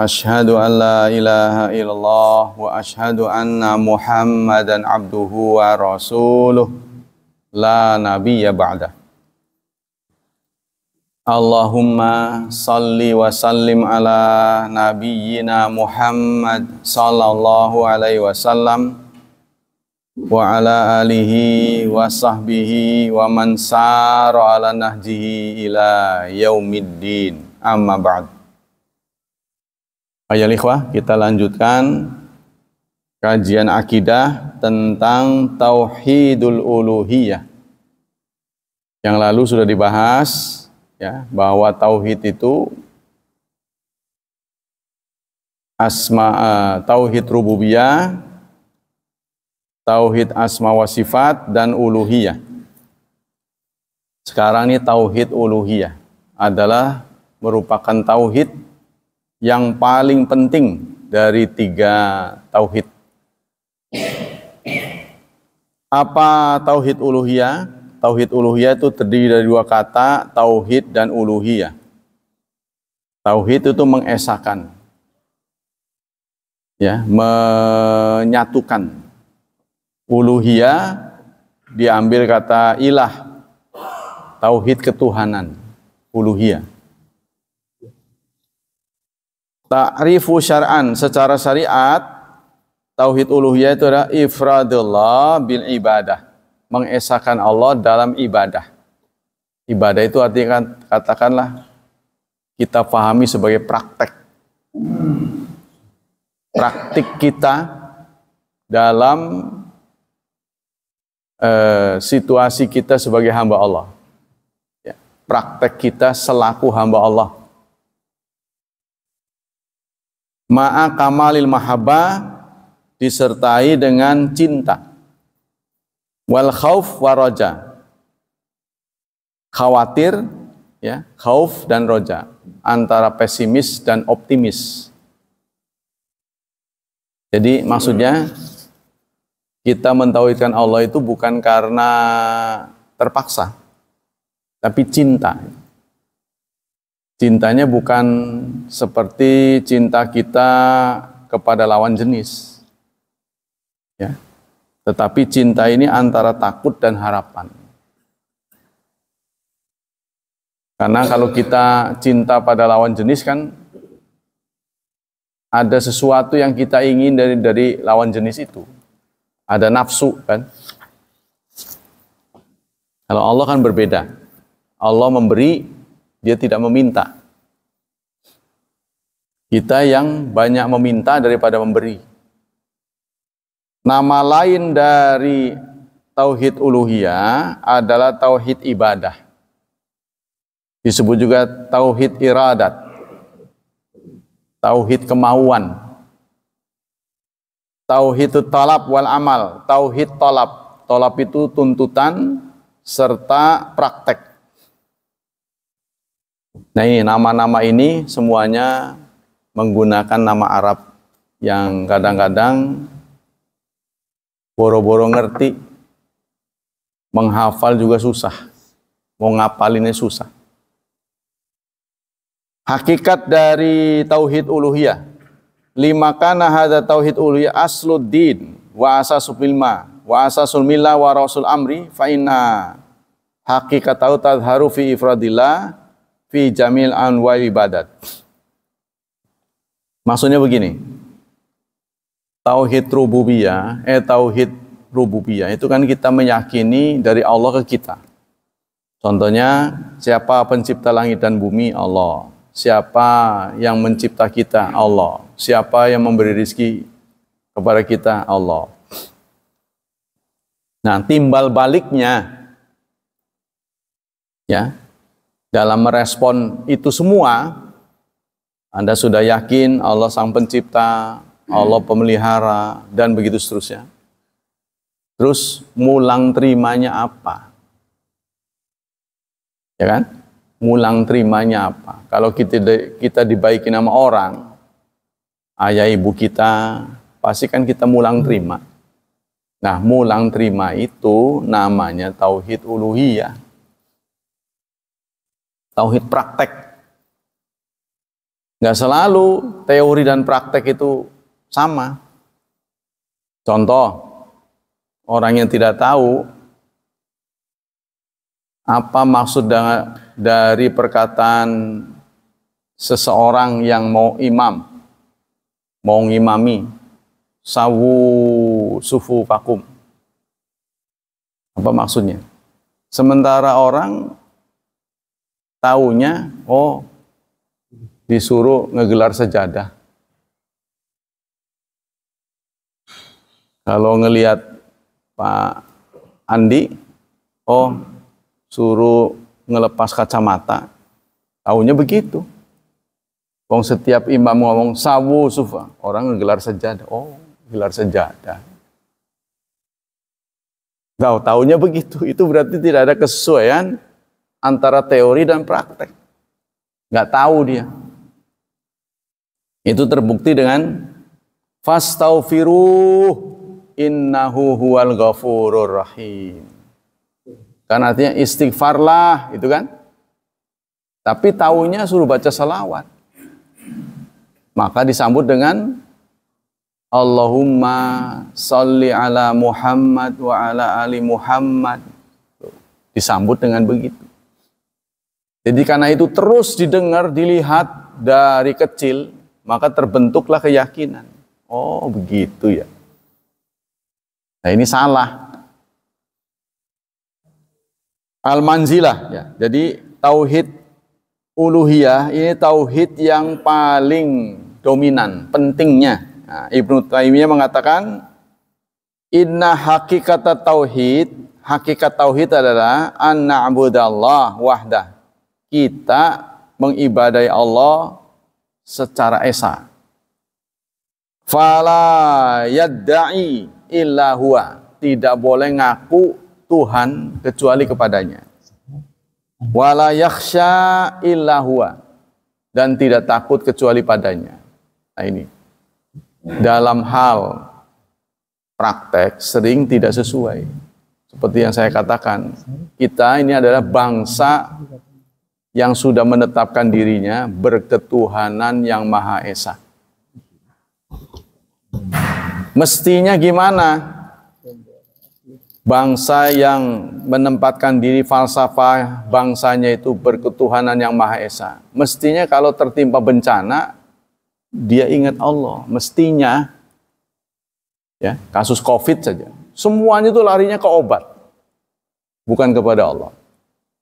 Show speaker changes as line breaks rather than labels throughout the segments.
Ashadu an la ilaha illallah wa ashadu anna muhammadan abduhu wa rasuluh la nabiyya ba'da. Allahumma salli wa sallim ala nabiyyina Muhammad sallallahu alaihi wasallam wa ala alihi wa sahbihi wa man ala nahjihi ila yaumiddin amma ba'du Ayol ikhwah, kita lanjutkan kajian akidah tentang tauhidul uluhiyah. Yang lalu sudah dibahas ya bahwa tauhid itu asma eh, tauhid rububiyah, tauhid asma wa sifat dan uluhiyah. Sekarang ini tauhid uluhiyah adalah merupakan tauhid yang paling penting dari tiga tauhid. Apa tauhid uluhiyah? Tauhid uluhiyah itu terdiri dari dua kata, tauhid dan uluhiyah. Tauhid itu mengesahkan. Ya, menyatukan. Uluhiyah diambil kata ilah. Tauhid ketuhanan, uluhiyah Ta'rifu syar'an secara syariat tauhid uluhiyah itu adalah ifradullah bil ibadah. mengesahkan Allah dalam ibadah. Ibadah itu artinya kan, katakanlah kita pahami sebagai praktek. Praktik kita dalam eh, situasi kita sebagai hamba Allah. Ya, praktek kita selaku hamba Allah ma'a kamalil mahabbah disertai dengan cinta wal khauf waraja khawatir ya khauf dan roja antara pesimis dan optimis jadi maksudnya kita mentauhidkan Allah itu bukan karena terpaksa tapi cinta Cintanya bukan seperti cinta kita kepada lawan jenis. Ya. Tetapi cinta ini antara takut dan harapan. Karena kalau kita cinta pada lawan jenis kan ada sesuatu yang kita ingin dari dari lawan jenis itu. Ada nafsu kan. Kalau Allah kan berbeda. Allah memberi dia tidak meminta. Kita yang banyak meminta daripada memberi. Nama lain dari tauhid uluhiyah adalah tauhid ibadah. Disebut juga tauhid iradat. Tauhid kemauan. Tauhid talab wal amal, tauhid talab. Talab itu tuntutan serta praktek. Nah ini nama-nama ini semuanya menggunakan nama Arab yang kadang-kadang boro-boro ngerti, menghafal juga susah, mau ngapalinnya susah. Hakikat dari tauhid uluhiyah. Lima kana ada tauhid uluhiyah asluddin wa asasul ilma wa asasul milla wa rasul amri fa Hakikat tauhid tadharu fi ifradillah fi jamil anwa ibadat. Maksudnya begini. Tauhid rububiyah, eh tauhid rububiyah itu kan kita meyakini dari Allah ke kita. Contohnya, siapa pencipta langit dan bumi? Allah. Siapa yang mencipta kita? Allah. Siapa yang memberi rezeki kepada kita? Allah. Nah, timbal baliknya, ya, dalam merespon itu semua, Anda sudah yakin Allah Sang Pencipta, Allah Pemelihara, dan begitu seterusnya. Terus mulang terimanya apa? Ya kan? Mulang terimanya apa? Kalau kita kita dibaiki nama orang, ayah ibu kita, pasti kan kita mulang terima. Nah, mulang terima itu namanya tauhid uluhiyah tauhid praktek. Nggak selalu teori dan praktek itu sama. Contoh, orang yang tidak tahu apa maksud dari perkataan seseorang yang mau imam, mau ngimami, sawu sufu fakum. Apa maksudnya? Sementara orang taunya oh disuruh ngegelar sejadah. Kalau ngelihat Pak Andi, oh suruh ngelepas kacamata, taunya begitu. Wong setiap imam ngomong sawu sufa, orang ngegelar sejadah. Oh, gelar sejadah. Tahu taunya begitu. Itu berarti tidak ada kesesuaian antara teori dan praktek. Nggak tahu dia. Itu terbukti dengan fastaufiru innahu huwal ghafurur rahim. Kan artinya istighfarlah, itu kan? Tapi taunya suruh baca salawat. Maka disambut dengan Allahumma salli ala Muhammad wa ala ali Muhammad. Disambut dengan begitu. Jadi karena itu terus didengar, dilihat dari kecil, maka terbentuklah keyakinan. Oh, begitu ya. Nah, ini salah. Al-manzilah ya. Jadi tauhid uluhiyah ini tauhid yang paling dominan, pentingnya. Nah, Ibnu Taimiyah mengatakan inna hakikat tauhid, hakikat tauhid adalah an na'budallah wahdah kita mengibadai Allah secara esa. Fala yadda'i illa huwa. Tidak boleh ngaku Tuhan kecuali kepadanya. Wala yakhsha illa huwa. Dan tidak takut kecuali padanya. Nah ini. Dalam hal praktek sering tidak sesuai. Seperti yang saya katakan, kita ini adalah bangsa yang sudah menetapkan dirinya berketuhanan yang Maha Esa. Mestinya gimana? Bangsa yang menempatkan diri falsafah bangsanya itu berketuhanan yang Maha Esa. Mestinya kalau tertimpa bencana, dia ingat Allah. Mestinya, ya kasus COVID saja, semuanya itu larinya ke obat, bukan kepada Allah.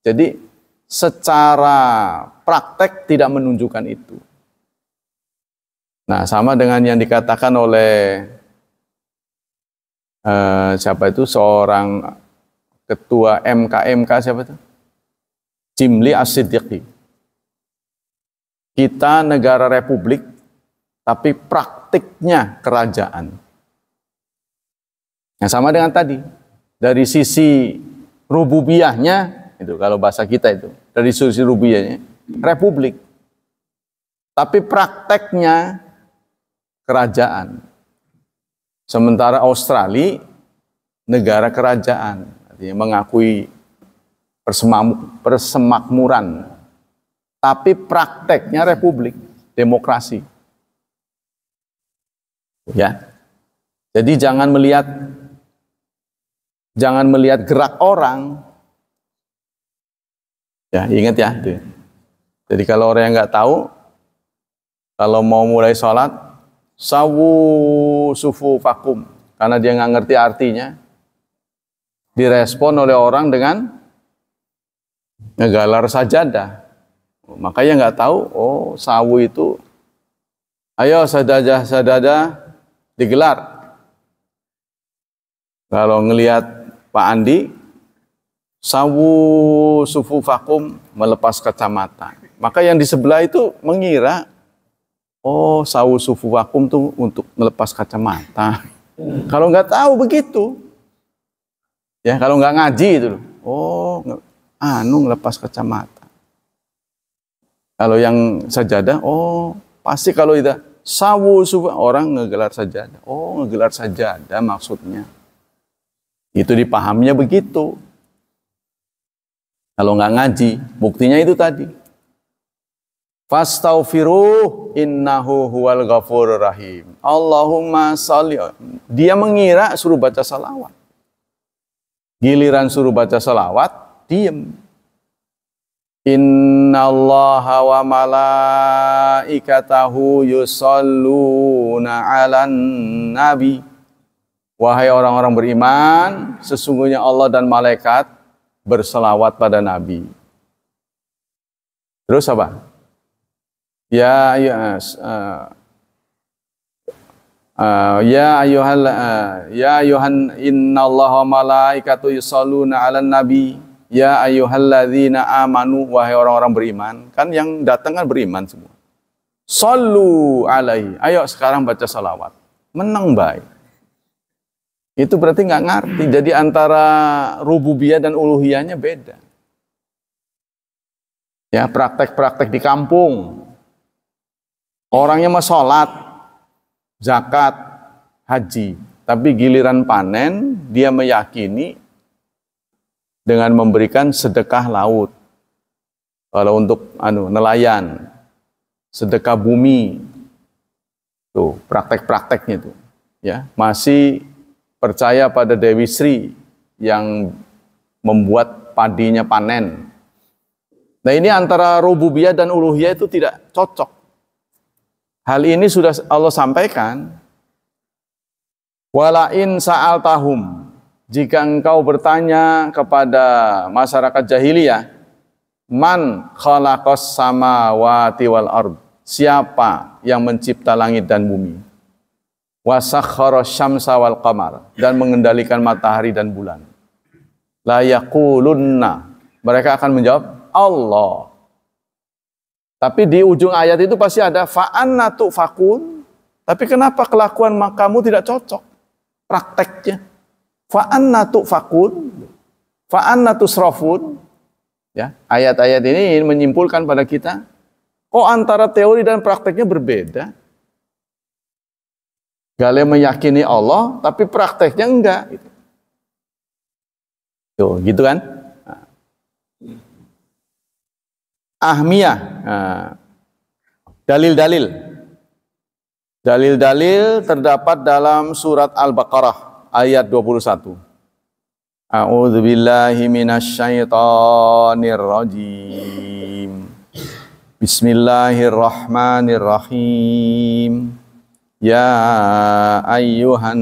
Jadi secara praktek tidak menunjukkan itu. Nah, sama dengan yang dikatakan oleh eh, siapa itu seorang ketua MKMK siapa itu? Jimli As-Siddiqi. Kita negara republik tapi praktiknya kerajaan. Yang nah, sama dengan tadi, dari sisi rububiahnya itu kalau bahasa kita itu dari sisi rupiahnya republik tapi prakteknya kerajaan sementara Australia negara kerajaan artinya mengakui persemakmuran tapi prakteknya republik demokrasi ya jadi jangan melihat jangan melihat gerak orang Ya, ingat ya, ya. Jadi kalau orang yang nggak tahu, kalau mau mulai sholat, sawu sufu fakum. Karena dia nggak ngerti artinya. Direspon oleh orang dengan ngegalar sajadah. Makanya nggak tahu, oh sawu itu, ayo sajadah sajadah digelar. Kalau ngelihat Pak Andi, sawu sufu vakum melepas kacamata. Maka yang di sebelah itu mengira, oh sawu sufu vakum tuh untuk melepas kacamata. kalau nggak tahu begitu, ya kalau nggak ngaji itu, oh anu melepas kacamata. Kalau yang sajadah, oh pasti kalau itu sawu sufu orang ngegelar sajadah, oh ngegelar sajadah maksudnya. Itu dipahamnya begitu. Kalau nggak ngaji, buktinya itu tadi. Fastaghfiruh innahu huwal ghafur rahim. Allahumma salli Dia mengira suruh baca salawat. Giliran suruh baca salawat, diem. Inna Allah wa malaikatahu yusalluna alan nabi. Wahai orang-orang beriman, sesungguhnya Allah dan malaikat berselawat pada Nabi. Terus apa? Ya ya uh, uh, ya ayuhal uh, eh, ya ayuhan innallaha malaikatu yusalluna 'alan nabi ya ayyuhalladzina amanu wahai orang-orang beriman kan yang datang kan beriman semua sallu alaihi ayo sekarang baca salawat menang baik itu berarti nggak ngerti. Jadi antara rububiyah dan uluhiyahnya beda. Ya, praktek-praktek di kampung. Orangnya mau sholat, zakat, haji. Tapi giliran panen, dia meyakini dengan memberikan sedekah laut. Kalau untuk anu nelayan, sedekah bumi. Tuh, praktek-prakteknya tuh. Ya, masih percaya pada Dewi Sri yang membuat padinya panen. Nah ini antara rububiyah dan uluhiyah itu tidak cocok. Hal ini sudah Allah sampaikan. Walain sa'al tahum. Jika engkau bertanya kepada masyarakat jahiliyah, man khalaqas samawati wal ard. Siapa yang mencipta langit dan bumi? wasakhara syamsa wal qamar dan mengendalikan matahari dan bulan. La yaqulunna. Mereka akan menjawab Allah. Tapi di ujung ayat itu pasti ada fa'anna fakun. Tapi kenapa kelakuan kamu tidak cocok prakteknya? Fa'anna fakun. Fa'anna tusrafun. Ya, ayat-ayat ini menyimpulkan pada kita, Kok antara teori dan prakteknya berbeda. Galih meyakini Allah, tapi prakteknya enggak. Gitu. Tuh, gitu kan? Ah. Ahmiyah. Ah. Dalil-dalil. Dalil-dalil terdapat dalam surat Al-Baqarah ayat 21. A'udzu billahi minasyaitonir rajim. Bismillahirrahmanirrahim. Ya ayyuhan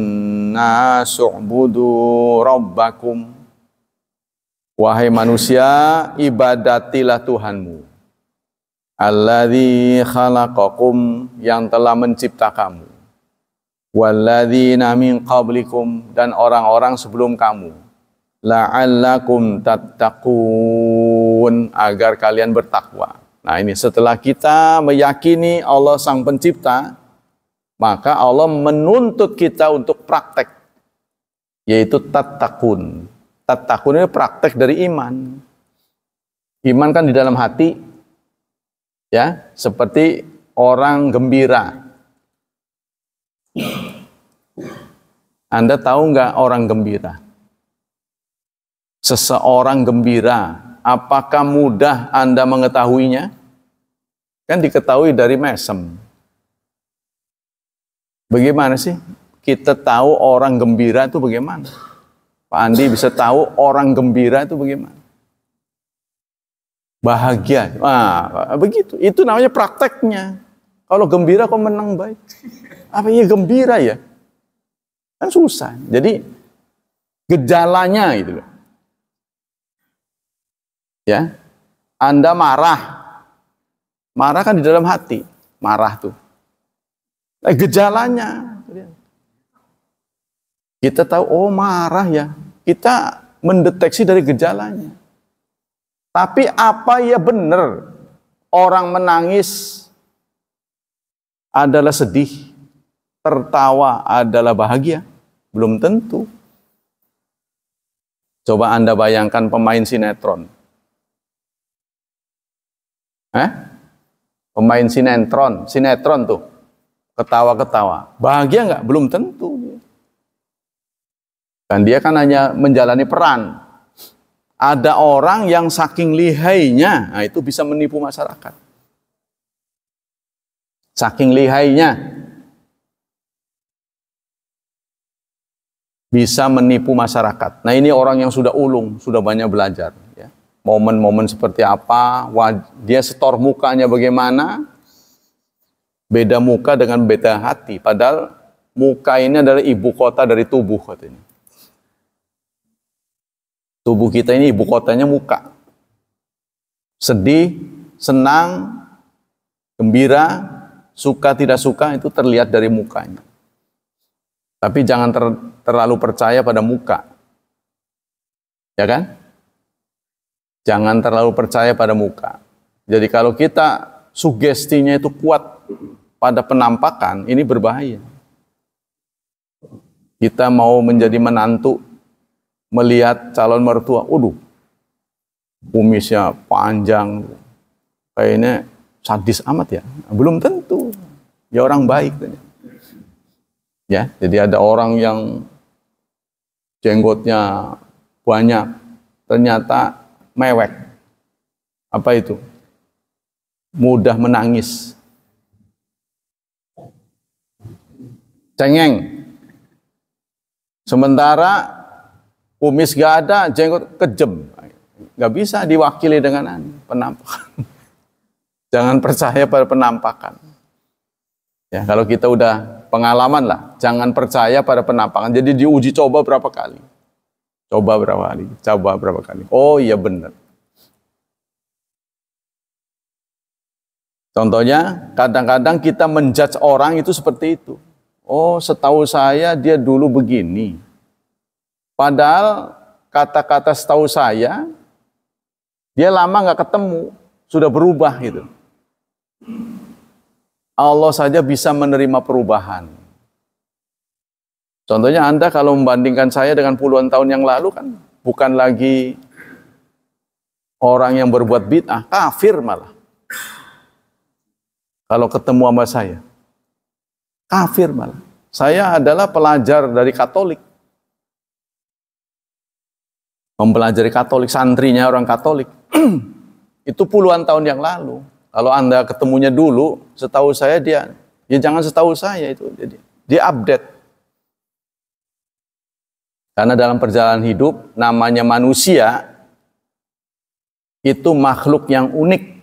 nasu'budu rabbakum. Wahai manusia, ibadatilah Tuhanmu. Alladhi khalaqakum yang telah menciptakamu. Walladzina min qablikum dan orang-orang sebelum kamu. La'allakum tattaqun agar kalian bertakwa. Nah ini setelah kita meyakini Allah Sang Pencipta, maka Allah menuntut kita untuk praktek. Yaitu tatakun. Tatakun ini praktek dari iman. Iman kan di dalam hati. ya Seperti orang gembira. Anda tahu nggak orang gembira? Seseorang gembira, apakah mudah Anda mengetahuinya? Kan diketahui dari mesem. Bagaimana sih kita tahu orang gembira itu bagaimana? Pak Andi bisa tahu orang gembira itu bagaimana? Bahagia. Nah, begitu. Itu namanya prakteknya. Kalau gembira kok menang baik. Apa ya gembira ya? Kan susah. Jadi gejalanya gitu loh. Ya. Anda marah. Marah kan di dalam hati. Marah tuh. Eh, gejalanya. Kita tahu, oh marah ya. Kita mendeteksi dari gejalanya. Tapi apa ya benar orang menangis adalah sedih, tertawa adalah bahagia? Belum tentu. Coba Anda bayangkan pemain sinetron. Eh? Pemain sinetron, sinetron tuh ketawa-ketawa. Bahagia nggak? Belum tentu. Dan dia kan hanya menjalani peran. Ada orang yang saking lihainya, nah itu bisa menipu masyarakat. Saking lihainya, bisa menipu masyarakat. Nah ini orang yang sudah ulung, sudah banyak belajar. Ya. Momen-momen seperti apa, dia setor mukanya bagaimana, Beda muka dengan beda hati. Padahal muka ini adalah ibu kota dari tubuh katanya. Tubuh kita ini ibu kotanya muka. Sedih, senang, gembira, suka tidak suka itu terlihat dari mukanya. Tapi jangan ter, terlalu percaya pada muka. Ya kan? Jangan terlalu percaya pada muka. Jadi kalau kita sugestinya itu kuat pada penampakan ini berbahaya. Kita mau menjadi menantu, melihat calon mertua, waduh, kumisnya panjang, kayaknya sadis amat ya. Belum tentu, ya orang baik. Ya, jadi ada orang yang jenggotnya banyak, ternyata mewek. Apa itu? Mudah menangis, cengeng. Sementara kumis gak ada, jenggot kejem. Gak bisa diwakili dengan anu, penampakan. Jangan percaya pada penampakan. Ya, kalau kita udah pengalaman lah, jangan percaya pada penampakan. Jadi diuji coba berapa kali. Coba berapa kali, coba berapa kali. Oh iya benar. Contohnya, kadang-kadang kita menjudge orang itu seperti itu. Oh, setahu saya dia dulu begini. Padahal kata-kata setahu saya dia lama nggak ketemu, sudah berubah gitu. Allah saja bisa menerima perubahan. Contohnya Anda kalau membandingkan saya dengan puluhan tahun yang lalu kan bukan lagi orang yang berbuat bid'ah, kafir malah. Kalau ketemu sama saya. Kafir malah. Saya adalah pelajar dari Katolik. Mempelajari Katolik, santrinya orang Katolik. itu puluhan tahun yang lalu. Kalau Anda ketemunya dulu, setahu saya dia, ya jangan setahu saya itu. Jadi dia update. Karena dalam perjalanan hidup, namanya manusia itu makhluk yang unik.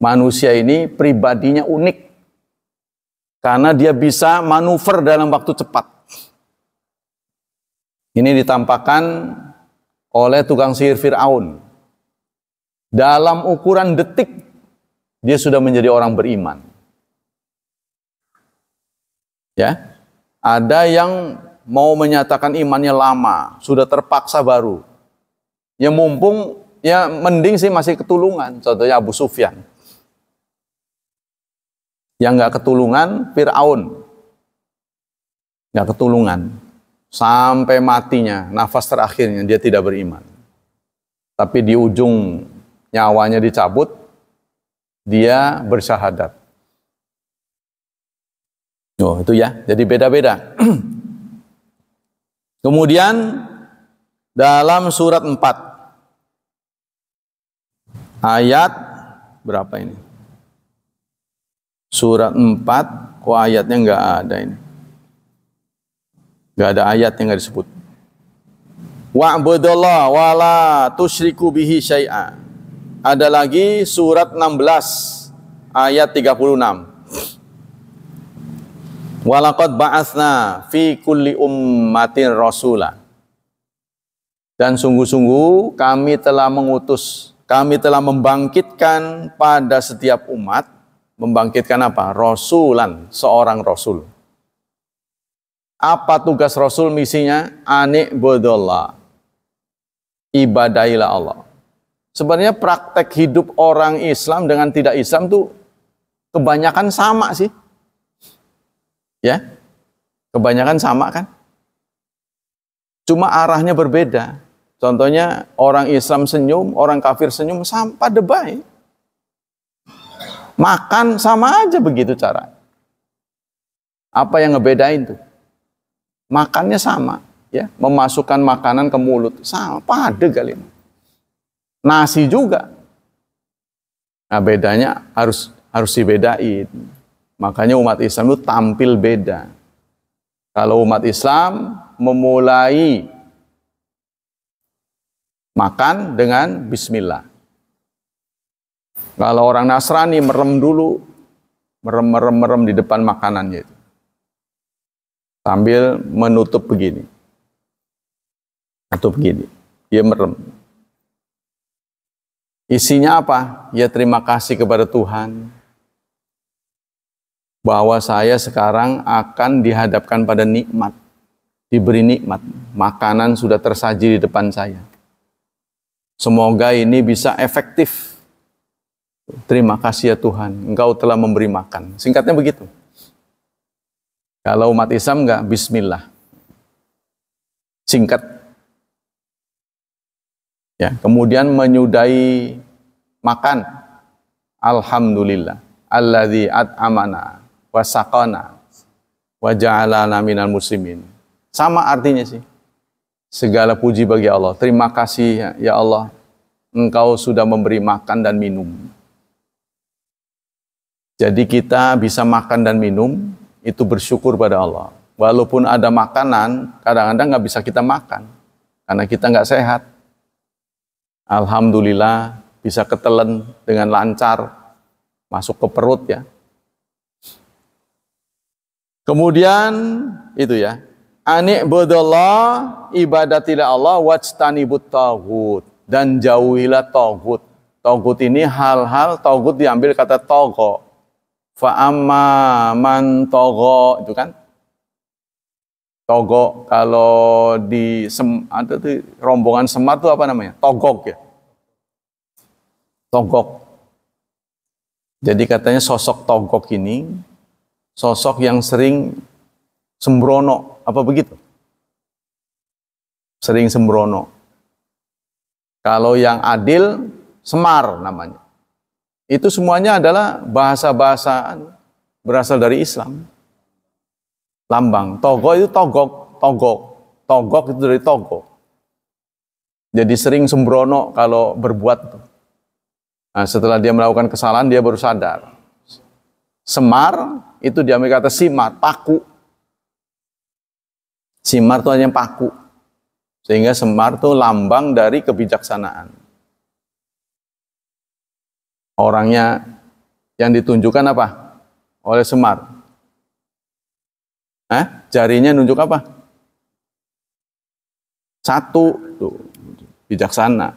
Manusia ini pribadinya unik. Karena dia bisa manuver dalam waktu cepat. Ini ditampakkan oleh tukang sihir Fir'aun. Dalam ukuran detik, dia sudah menjadi orang beriman. Ya, ada yang mau menyatakan imannya lama, sudah terpaksa baru. yang mumpung, ya mending sih masih ketulungan. Contohnya Abu Sufyan. Yang nggak ketulungan Fir'aun. Nggak ketulungan. Sampai matinya, nafas terakhirnya dia tidak beriman. Tapi di ujung nyawanya dicabut, dia bersyahadat. Oh, itu ya. Jadi beda-beda. Kemudian dalam surat 4 ayat berapa ini? Surat 4 kok ayatnya nggak ada ini. Nggak ada ayat yang nggak disebut. Wa'budallah wala tusyriku bihi syai'a. Ada lagi surat 16 ayat 36. Walakad ba'athna fi kulli ummatin rasula. Dan sungguh-sungguh kami telah mengutus, kami telah membangkitkan pada setiap umat Membangkitkan apa? Rasulan, seorang rasul. Apa tugas rasul misinya? Anik bodollah. Ibadailah Allah. Sebenarnya praktek hidup orang Islam dengan tidak Islam tuh kebanyakan sama sih. Ya, kebanyakan sama kan? Cuma arahnya berbeda. Contohnya orang Islam senyum, orang kafir senyum, sampah pada baik. Makan sama aja begitu cara. Apa yang ngebedain tuh? Makannya sama, ya. Memasukkan makanan ke mulut sama, pade kali ini. Nasi juga. Nah, bedanya harus harus dibedain. Makanya umat Islam itu tampil beda. Kalau umat Islam memulai makan dengan bismillah. Kalau orang Nasrani merem dulu, merem-merem-merem di depan makanannya itu. Sambil menutup begini. Tutup begini. Dia merem. Isinya apa? Ya terima kasih kepada Tuhan bahwa saya sekarang akan dihadapkan pada nikmat diberi nikmat. Makanan sudah tersaji di depan saya. Semoga ini bisa efektif Terima kasih ya Tuhan, Engkau telah memberi makan. Singkatnya begitu. Kalau umat Islam enggak, bismillah. Singkat. Ya, kemudian menyudahi makan. Alhamdulillah. Alladzi at'amana wa saqana wa ja'alana minal muslimin. Sama artinya sih. Segala puji bagi Allah. Terima kasih ya, ya Allah. Engkau sudah memberi makan dan minum. Jadi kita bisa makan dan minum, itu bersyukur pada Allah. Walaupun ada makanan, kadang-kadang nggak bisa kita makan. Karena kita nggak sehat. Alhamdulillah bisa ketelen dengan lancar, masuk ke perut ya. Kemudian itu ya, anik ibadah tidak Allah wajtani tauhud dan jauhilah tauhud. Tauhud ini hal-hal tauhud diambil kata toko. Fa amma man togo itu kan. Togo kalau di sem, ada tuh rombongan semar itu apa namanya? Togok ya. Togok. Jadi katanya sosok togok ini sosok yang sering sembrono, apa begitu? Sering sembrono. Kalau yang adil, semar namanya. Itu semuanya adalah bahasa-bahasa berasal dari Islam. Lambang. Togo itu togok, togok. Togok itu dari togo. Jadi sering sembrono kalau berbuat. Nah, setelah dia melakukan kesalahan, dia baru sadar. Semar itu diambil kata simar, paku. Simar itu hanya paku. Sehingga semar itu lambang dari kebijaksanaan orangnya yang ditunjukkan apa? Oleh Semar. Eh, Jarinya nunjuk apa? Satu, tuh, bijaksana.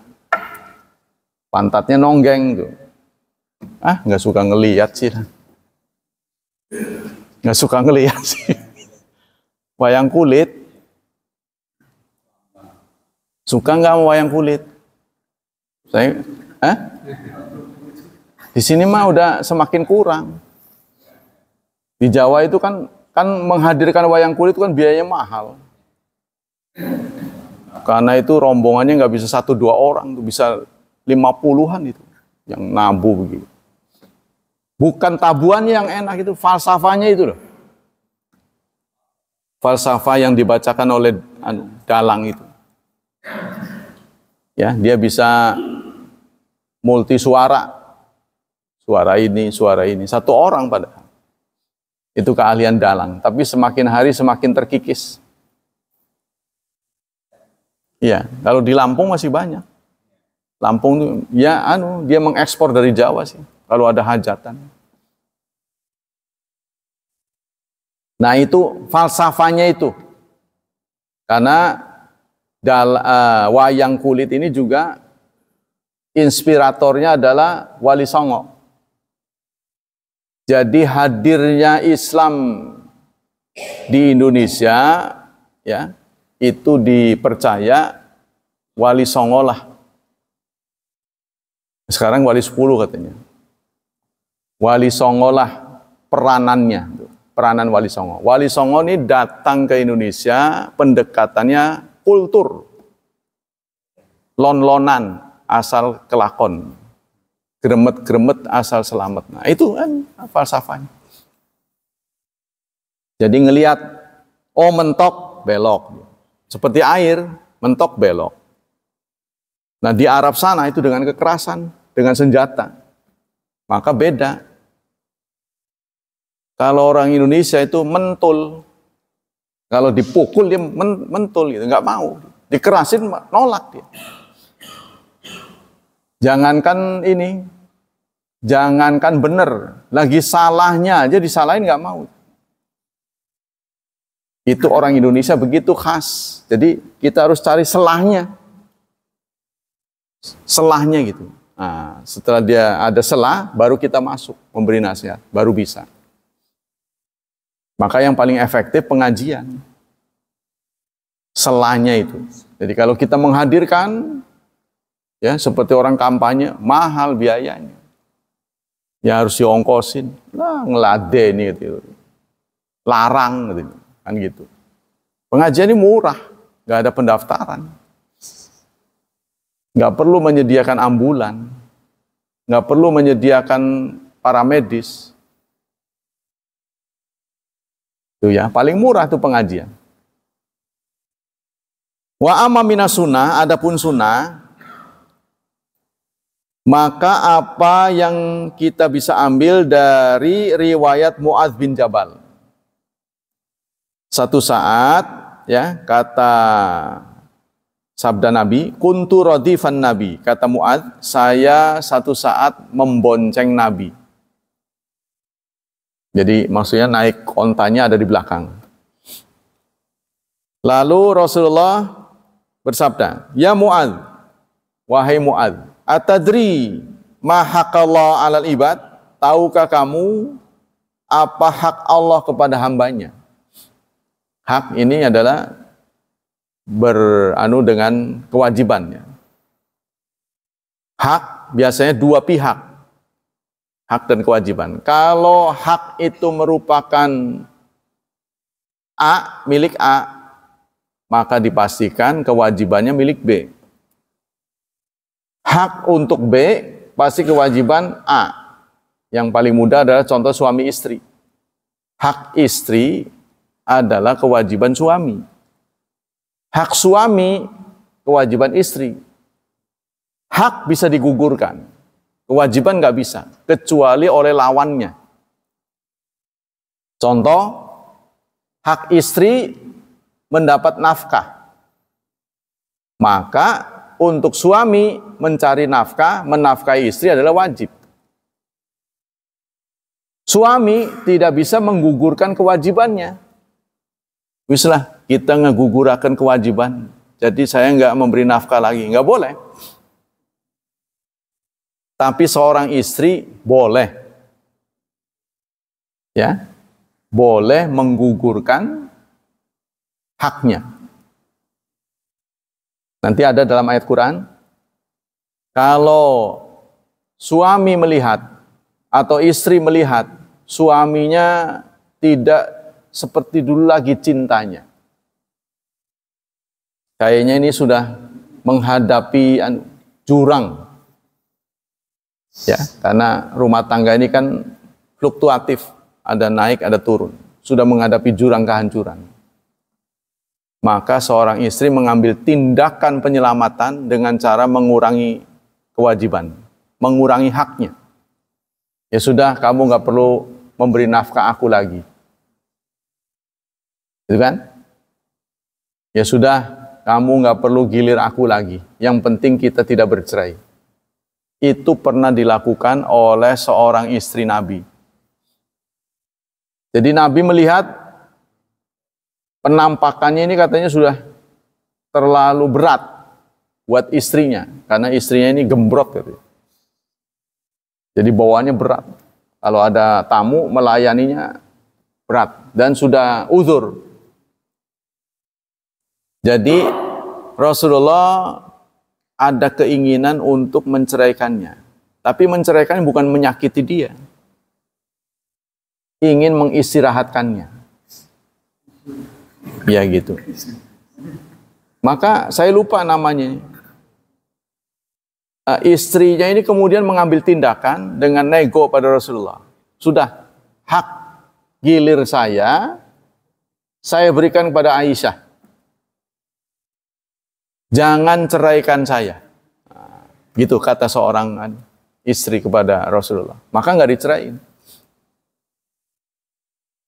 Pantatnya nonggeng tuh. Ah, nggak suka ngeliat sih. Nggak suka ngeliat sih. Wayang kulit. Suka nggak mau wayang kulit? Saya, ah? Di sini mah udah semakin kurang. Di Jawa itu kan kan menghadirkan wayang kulit itu kan biayanya mahal. Karena itu rombongannya nggak bisa satu dua orang, tuh bisa lima puluhan itu yang nabu begitu. Bukan tabuan yang enak itu, falsafanya itu loh. Falsafah yang dibacakan oleh anu, dalang itu. Ya, dia bisa multi suara, Suara ini, suara ini. Satu orang pada Itu keahlian dalang. Tapi semakin hari semakin terkikis. Iya, kalau di Lampung masih banyak. Lampung itu, ya anu, dia mengekspor dari Jawa sih. Kalau ada hajatan. Nah itu falsafanya itu. Karena dal, uh, wayang kulit ini juga inspiratornya adalah Wali Songo. Jadi hadirnya Islam di Indonesia ya itu dipercaya wali songo lah. Sekarang wali 10 katanya. Wali songo lah peranannya, peranan wali songo. Wali songo ini datang ke Indonesia, pendekatannya kultur, lon-lonan, asal kelakon gremet-gremet asal selamat. Nah, itu kan falsafahnya. Jadi ngelihat oh mentok belok. Seperti air, mentok belok. Nah, di Arab sana itu dengan kekerasan, dengan senjata. Maka beda. Kalau orang Indonesia itu mentul. Kalau dipukul dia mentul gitu, nggak mau. Dikerasin nolak dia. Jangankan ini, jangankan benar, lagi salahnya aja disalahin nggak mau. Itu orang Indonesia begitu khas. Jadi kita harus cari selahnya. Selahnya gitu. Nah, setelah dia ada selah, baru kita masuk memberi nasihat, baru bisa. Maka yang paling efektif pengajian. Selahnya itu. Jadi kalau kita menghadirkan Ya, seperti orang kampanye, mahal biayanya. Ya harus diongkosin. Lah, ngeladeni gitu. Larang gitu. Kan gitu. Pengajian ini murah, nggak ada pendaftaran. Nggak perlu menyediakan ambulan. Nggak perlu menyediakan para medis. Itu ya, paling murah tuh pengajian. Wa amma sunnah, adapun sunnah, maka apa yang kita bisa ambil dari riwayat Mu'adz bin Jabal? Satu saat ya kata sabda Nabi, kuntu radifan Nabi. Kata Mu'adz, saya satu saat membonceng Nabi. Jadi maksudnya naik ontanya ada di belakang. Lalu Rasulullah bersabda, Ya Mu'ad, wahai Mu'ad, Atadri mahakallah alal ibad, tahukah kamu apa hak Allah kepada hambanya? Hak ini adalah beranu dengan kewajibannya. Hak biasanya dua pihak, hak dan kewajiban. Kalau hak itu merupakan A, milik A, maka dipastikan kewajibannya milik B hak untuk B pasti kewajiban A. Yang paling mudah adalah contoh suami istri. Hak istri adalah kewajiban suami. Hak suami kewajiban istri. Hak bisa digugurkan, kewajiban nggak bisa, kecuali oleh lawannya. Contoh, hak istri mendapat nafkah, maka untuk suami mencari nafkah, menafkahi istri adalah wajib. Suami tidak bisa menggugurkan kewajibannya. Wislah, kita ngegugurakan kewajiban. Jadi saya nggak memberi nafkah lagi. Nggak boleh. Tapi seorang istri boleh. Ya, boleh menggugurkan haknya. Nanti ada dalam ayat Quran, kalau suami melihat atau istri melihat suaminya tidak seperti dulu lagi cintanya. Kayaknya ini sudah menghadapi anu, jurang. Ya, karena rumah tangga ini kan fluktuatif, ada naik, ada turun. Sudah menghadapi jurang kehancuran maka seorang istri mengambil tindakan penyelamatan dengan cara mengurangi kewajiban, mengurangi haknya. Ya sudah, kamu nggak perlu memberi nafkah aku lagi. Gitu kan? Ya sudah, kamu nggak perlu gilir aku lagi. Yang penting kita tidak bercerai. Itu pernah dilakukan oleh seorang istri Nabi. Jadi Nabi melihat penampakannya ini katanya sudah terlalu berat buat istrinya karena istrinya ini gembrot gitu. Jadi bawaannya berat. Kalau ada tamu melayaninya berat dan sudah uzur. Jadi Rasulullah ada keinginan untuk menceraikannya. Tapi menceraikannya bukan menyakiti dia. Ingin mengistirahatkannya ya gitu maka saya lupa namanya uh, istrinya ini kemudian mengambil tindakan dengan nego pada Rasulullah sudah hak gilir saya saya berikan kepada Aisyah jangan ceraikan saya ah, gitu kata seorang istri kepada Rasulullah maka nggak dicerai.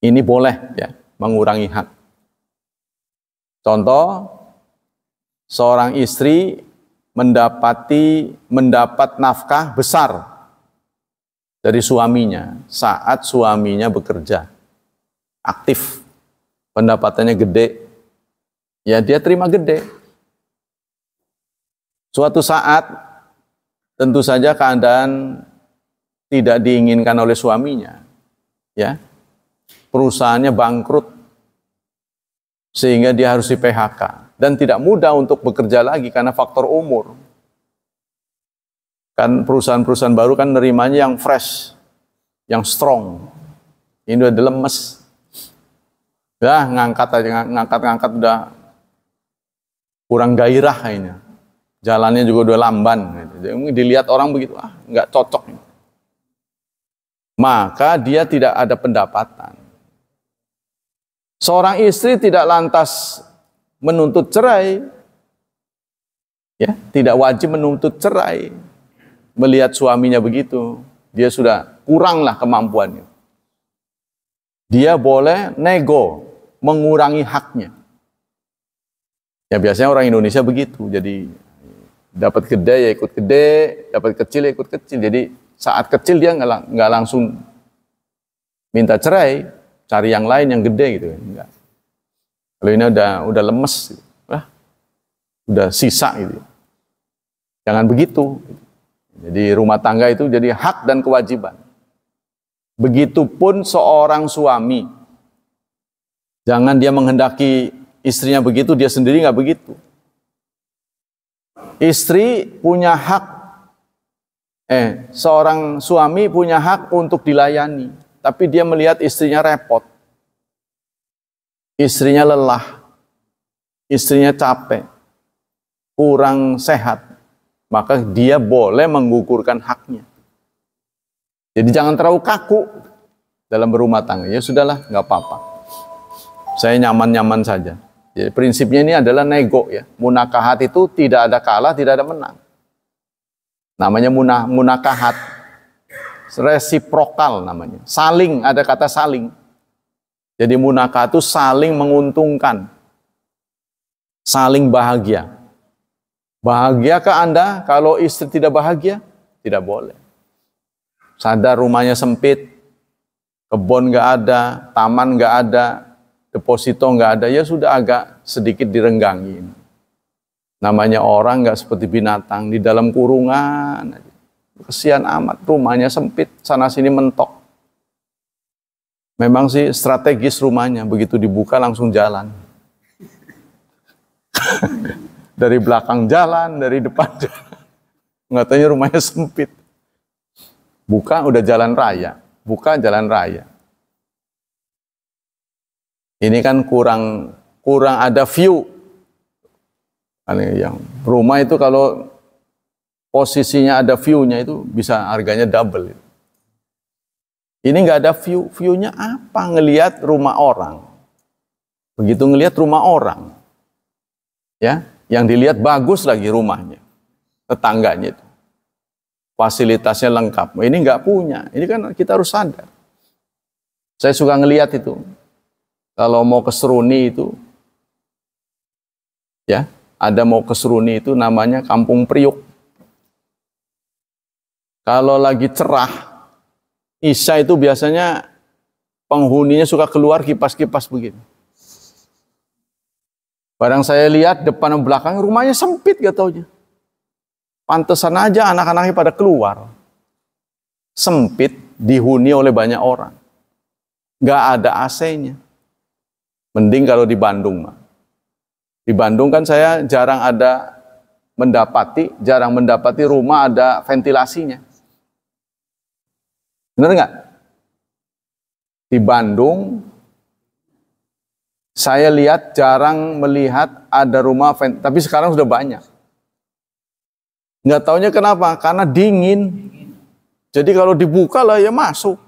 ini boleh ya mengurangi hak Contoh, seorang istri mendapati mendapat nafkah besar dari suaminya saat suaminya bekerja aktif pendapatannya gede ya dia terima gede suatu saat tentu saja keadaan tidak diinginkan oleh suaminya ya perusahaannya bangkrut sehingga dia harus di PHK dan tidak mudah untuk bekerja lagi karena faktor umur. Kan perusahaan-perusahaan baru kan nerimanya yang fresh, yang strong. Ini udah lemes. Dah ngangkat aja ngangkat-ngangkat udah kurang gairah kayaknya. Jalannya juga udah lamban. Jadi dilihat orang begitu, ah nggak cocok. Maka dia tidak ada pendapatan. Seorang istri tidak lantas menuntut cerai. Ya, tidak wajib menuntut cerai. Melihat suaminya begitu, dia sudah kuranglah kemampuannya. Dia boleh nego, mengurangi haknya. Ya biasanya orang Indonesia begitu. Jadi dapat gede ya ikut gede, dapat kecil ya ikut kecil. Jadi saat kecil dia nggak langsung minta cerai, cari yang lain yang gede gitu. Enggak. Kalau ini udah udah lemes, gitu. Wah, udah sisa gitu. Jangan begitu. Jadi rumah tangga itu jadi hak dan kewajiban. Begitupun seorang suami, jangan dia menghendaki istrinya begitu, dia sendiri nggak begitu. Istri punya hak, eh, seorang suami punya hak untuk dilayani tapi dia melihat istrinya repot. Istrinya lelah. Istrinya capek. Kurang sehat. Maka dia boleh menggugurkan haknya. Jadi jangan terlalu kaku dalam berumah tangga. Ya sudahlah, nggak apa-apa. Saya nyaman-nyaman saja. Jadi prinsipnya ini adalah nego ya. Munakahat itu tidak ada kalah, tidak ada menang. Namanya munah, munakahat resiprokal namanya. Saling, ada kata saling. Jadi munaka itu saling menguntungkan. Saling bahagia. Bahagiakah Anda kalau istri tidak bahagia? Tidak boleh. Sadar rumahnya sempit, kebun nggak ada, taman nggak ada, deposito nggak ada, ya sudah agak sedikit direnggangin. Namanya orang nggak seperti binatang, di dalam kurungan aja. Kesian amat, rumahnya sempit, sana sini mentok. Memang sih strategis rumahnya, begitu dibuka langsung jalan. dari belakang jalan, dari depan jalan. Ngatanya rumahnya sempit. Buka udah jalan raya, buka jalan raya. Ini kan kurang kurang ada view. Yang rumah itu kalau posisinya ada view-nya itu bisa harganya double. Ini nggak ada view, view-nya apa? Ngelihat rumah orang. Begitu ngelihat rumah orang, ya, yang dilihat bagus lagi rumahnya, tetangganya itu. Fasilitasnya lengkap. Ini nggak punya. Ini kan kita harus sadar. Saya suka ngelihat itu. Kalau mau ke Seruni itu, ya, ada mau ke Seruni itu namanya Kampung Priuk kalau lagi cerah, Isya itu biasanya penghuninya suka keluar kipas-kipas begini. Barang saya lihat depan dan belakang rumahnya sempit gak tau taunya. Pantesan aja anak-anaknya pada keluar. Sempit dihuni oleh banyak orang. Gak ada AC-nya. Mending kalau di Bandung mah. Di Bandung kan saya jarang ada mendapati, jarang mendapati rumah ada ventilasinya. Benar nggak? Di Bandung, saya lihat jarang melihat ada rumah vent, tapi sekarang sudah banyak. Nggak taunya kenapa? Karena dingin. Jadi kalau dibuka lah ya masuk.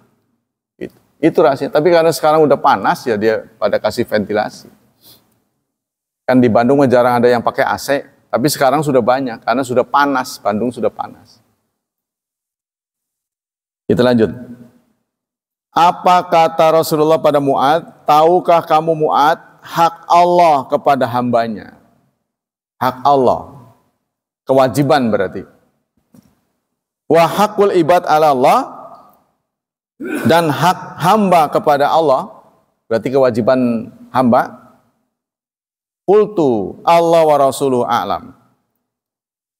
Itu, itu rahasia. Tapi karena sekarang udah panas ya dia pada kasih ventilasi. Kan di Bandung jarang ada yang pakai AC, tapi sekarang sudah banyak karena sudah panas. Bandung sudah panas. Kita lanjut. Apa kata Rasulullah pada Mu'ad? Tahukah kamu Mu'ad hak Allah kepada hambanya? Hak Allah. Kewajiban berarti. Wa hakul ibad ala Allah dan hak hamba kepada Allah berarti kewajiban hamba. Kultu Allah wa rasuluh a'lam.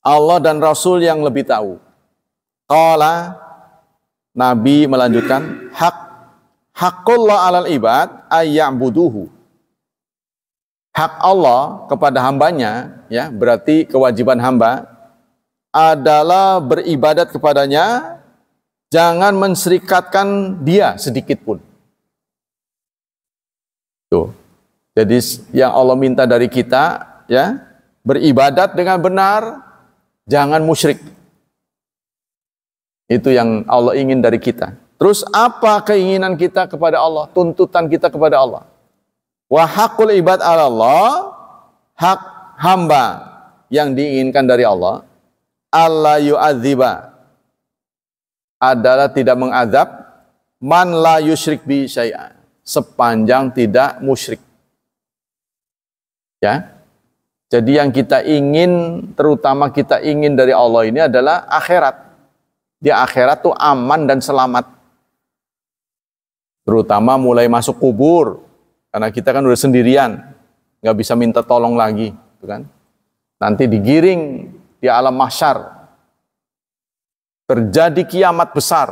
Allah dan Rasul yang lebih tahu. Qala Nabi melanjutkan hak hakullah alal ibad ayam buduhu. Hak Allah kepada hambanya, ya berarti kewajiban hamba adalah beribadat kepadanya, jangan menserikatkan dia sedikit pun. Tuh. Jadi yang Allah minta dari kita, ya beribadat dengan benar, jangan musyrik. Itu yang Allah ingin dari kita. Terus apa keinginan kita kepada Allah, tuntutan kita kepada Allah? Wa haqqul ibad ala Allah, hak hamba yang diinginkan dari Allah, Allah yu'adziba adalah tidak mengazab man la yusyrik bi syai'a sepanjang tidak musyrik. Ya. Jadi yang kita ingin terutama kita ingin dari Allah ini adalah akhirat di akhirat tuh aman dan selamat. Terutama mulai masuk kubur, karena kita kan udah sendirian, nggak bisa minta tolong lagi, gitu kan? Nanti digiring di alam masyar, Terjadi kiamat besar.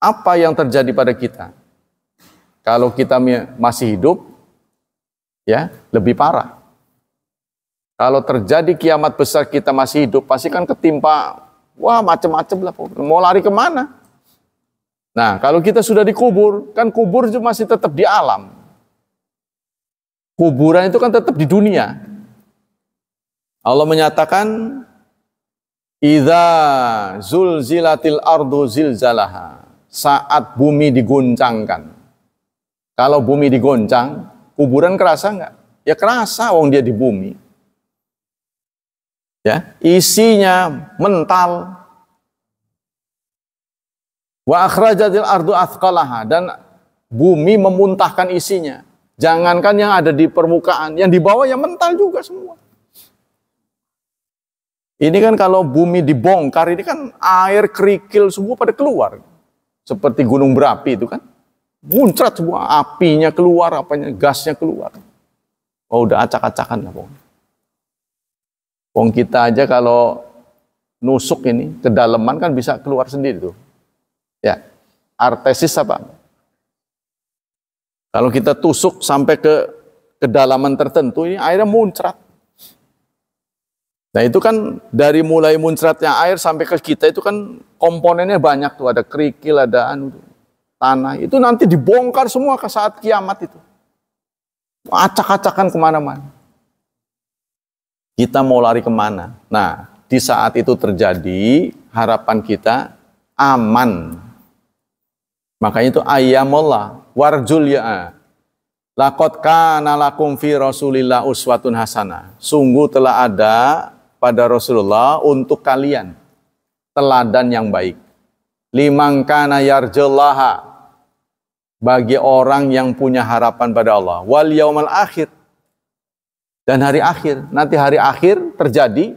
Apa yang terjadi pada kita? Kalau kita masih hidup, ya lebih parah. Kalau terjadi kiamat besar kita masih hidup, pasti kan ketimpa Wah macam-macam lah. Mau lari kemana? Nah kalau kita sudah dikubur, kan kubur itu masih tetap di alam. Kuburan itu kan tetap di dunia. Allah menyatakan, Iza zilatil ardu zalaha. Saat bumi digoncangkan. Kalau bumi digoncang, kuburan kerasa nggak? Ya kerasa wong dia di bumi ya isinya mental wa akhrajatil ardu athqalaha dan bumi memuntahkan isinya jangankan yang ada di permukaan yang di bawah yang mental juga semua ini kan kalau bumi dibongkar ini kan air kerikil semua pada keluar seperti gunung berapi itu kan muncrat semua apinya keluar apanya gasnya keluar oh udah acak-acakan lah pokoknya Wong kita aja kalau nusuk ini kedalaman kan bisa keluar sendiri tuh. Ya. Artesis apa? Kalau kita tusuk sampai ke kedalaman tertentu ini airnya muncrat. Nah itu kan dari mulai muncratnya air sampai ke kita itu kan komponennya banyak tuh ada kerikil ada anu tanah itu nanti dibongkar semua ke saat kiamat itu acak-acakan kemana-mana kita mau lari kemana. Nah, di saat itu terjadi, harapan kita aman. Makanya itu ayamullah, warjul ya'a. Lakot kana lakum fi rasulillah uswatun hasanah. Sungguh telah ada pada Rasulullah untuk kalian teladan yang baik. Liman kana yarjallaha bagi orang yang punya harapan pada Allah wal yaumal akhir dan hari akhir. Nanti hari akhir terjadi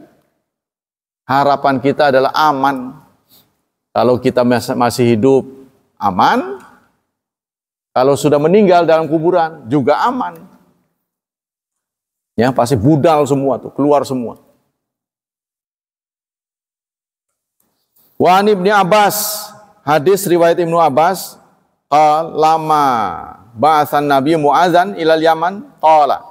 harapan kita adalah aman. Kalau kita masih hidup aman, kalau sudah meninggal dalam kuburan juga aman. Ya, pasti budal semua tuh, keluar semua. Wan ibni Abbas, hadis riwayat Ibnu Abbas, lama bahasan Nabi Muazan ilal Yaman tolak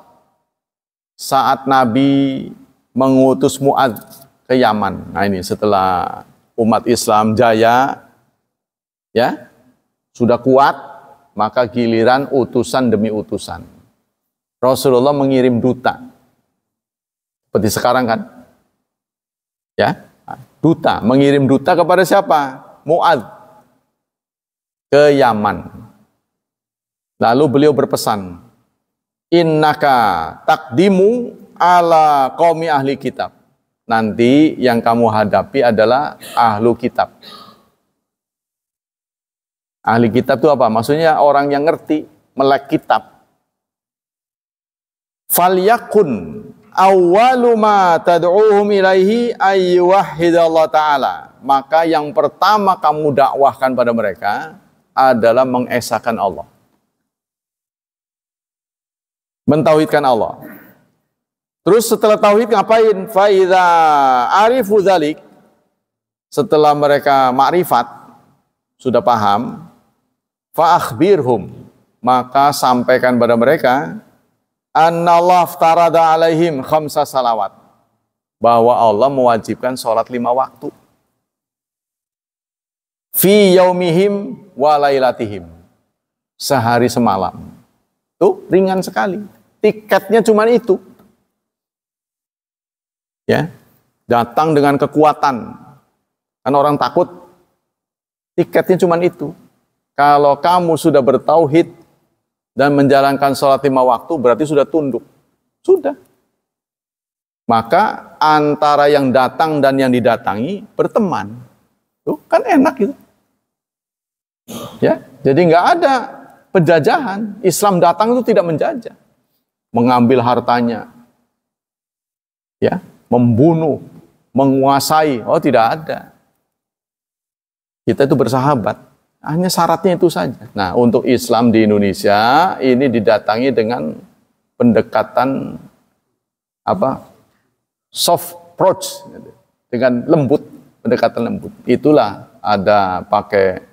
saat Nabi mengutus Mu'ad ke Yaman. Nah ini setelah umat Islam jaya, ya sudah kuat, maka giliran utusan demi utusan. Rasulullah mengirim duta. Seperti sekarang kan? Ya, duta. Mengirim duta kepada siapa? Mu'ad. Ke Yaman. Lalu beliau berpesan, innaka takdimu ala kaum ahli kitab. Nanti yang kamu hadapi adalah ahlu kitab. Ahli kitab itu apa? Maksudnya orang yang ngerti, melek kitab. Falyakun awwalu ma tad'uhum ilaihi ayyuwahhidallah ta'ala. Maka yang pertama kamu dakwahkan pada mereka adalah mengesahkan Allah mentauhidkan Allah. Terus setelah tauhid ngapain? Faida arifu dzalik. Setelah mereka makrifat sudah paham, fa akhbirhum, maka sampaikan pada mereka annallah tarada alaihim khamsa salawat. Bahwa Allah mewajibkan sholat lima waktu. Fi yaumihim wa Sehari semalam. Tuh ringan sekali. Tiketnya cuma itu. Ya. Datang dengan kekuatan. Kan orang takut. Tiketnya cuma itu. Kalau kamu sudah bertauhid dan menjalankan sholat lima waktu, berarti sudah tunduk. Sudah. Maka antara yang datang dan yang didatangi berteman. Tuh, kan enak gitu. Ya, jadi nggak ada penjajahan. Islam datang itu tidak menjajah mengambil hartanya, ya, membunuh, menguasai. Oh, tidak ada. Kita itu bersahabat. Hanya syaratnya itu saja. Nah, untuk Islam di Indonesia ini didatangi dengan pendekatan apa? soft approach dengan lembut, pendekatan lembut. Itulah ada pakai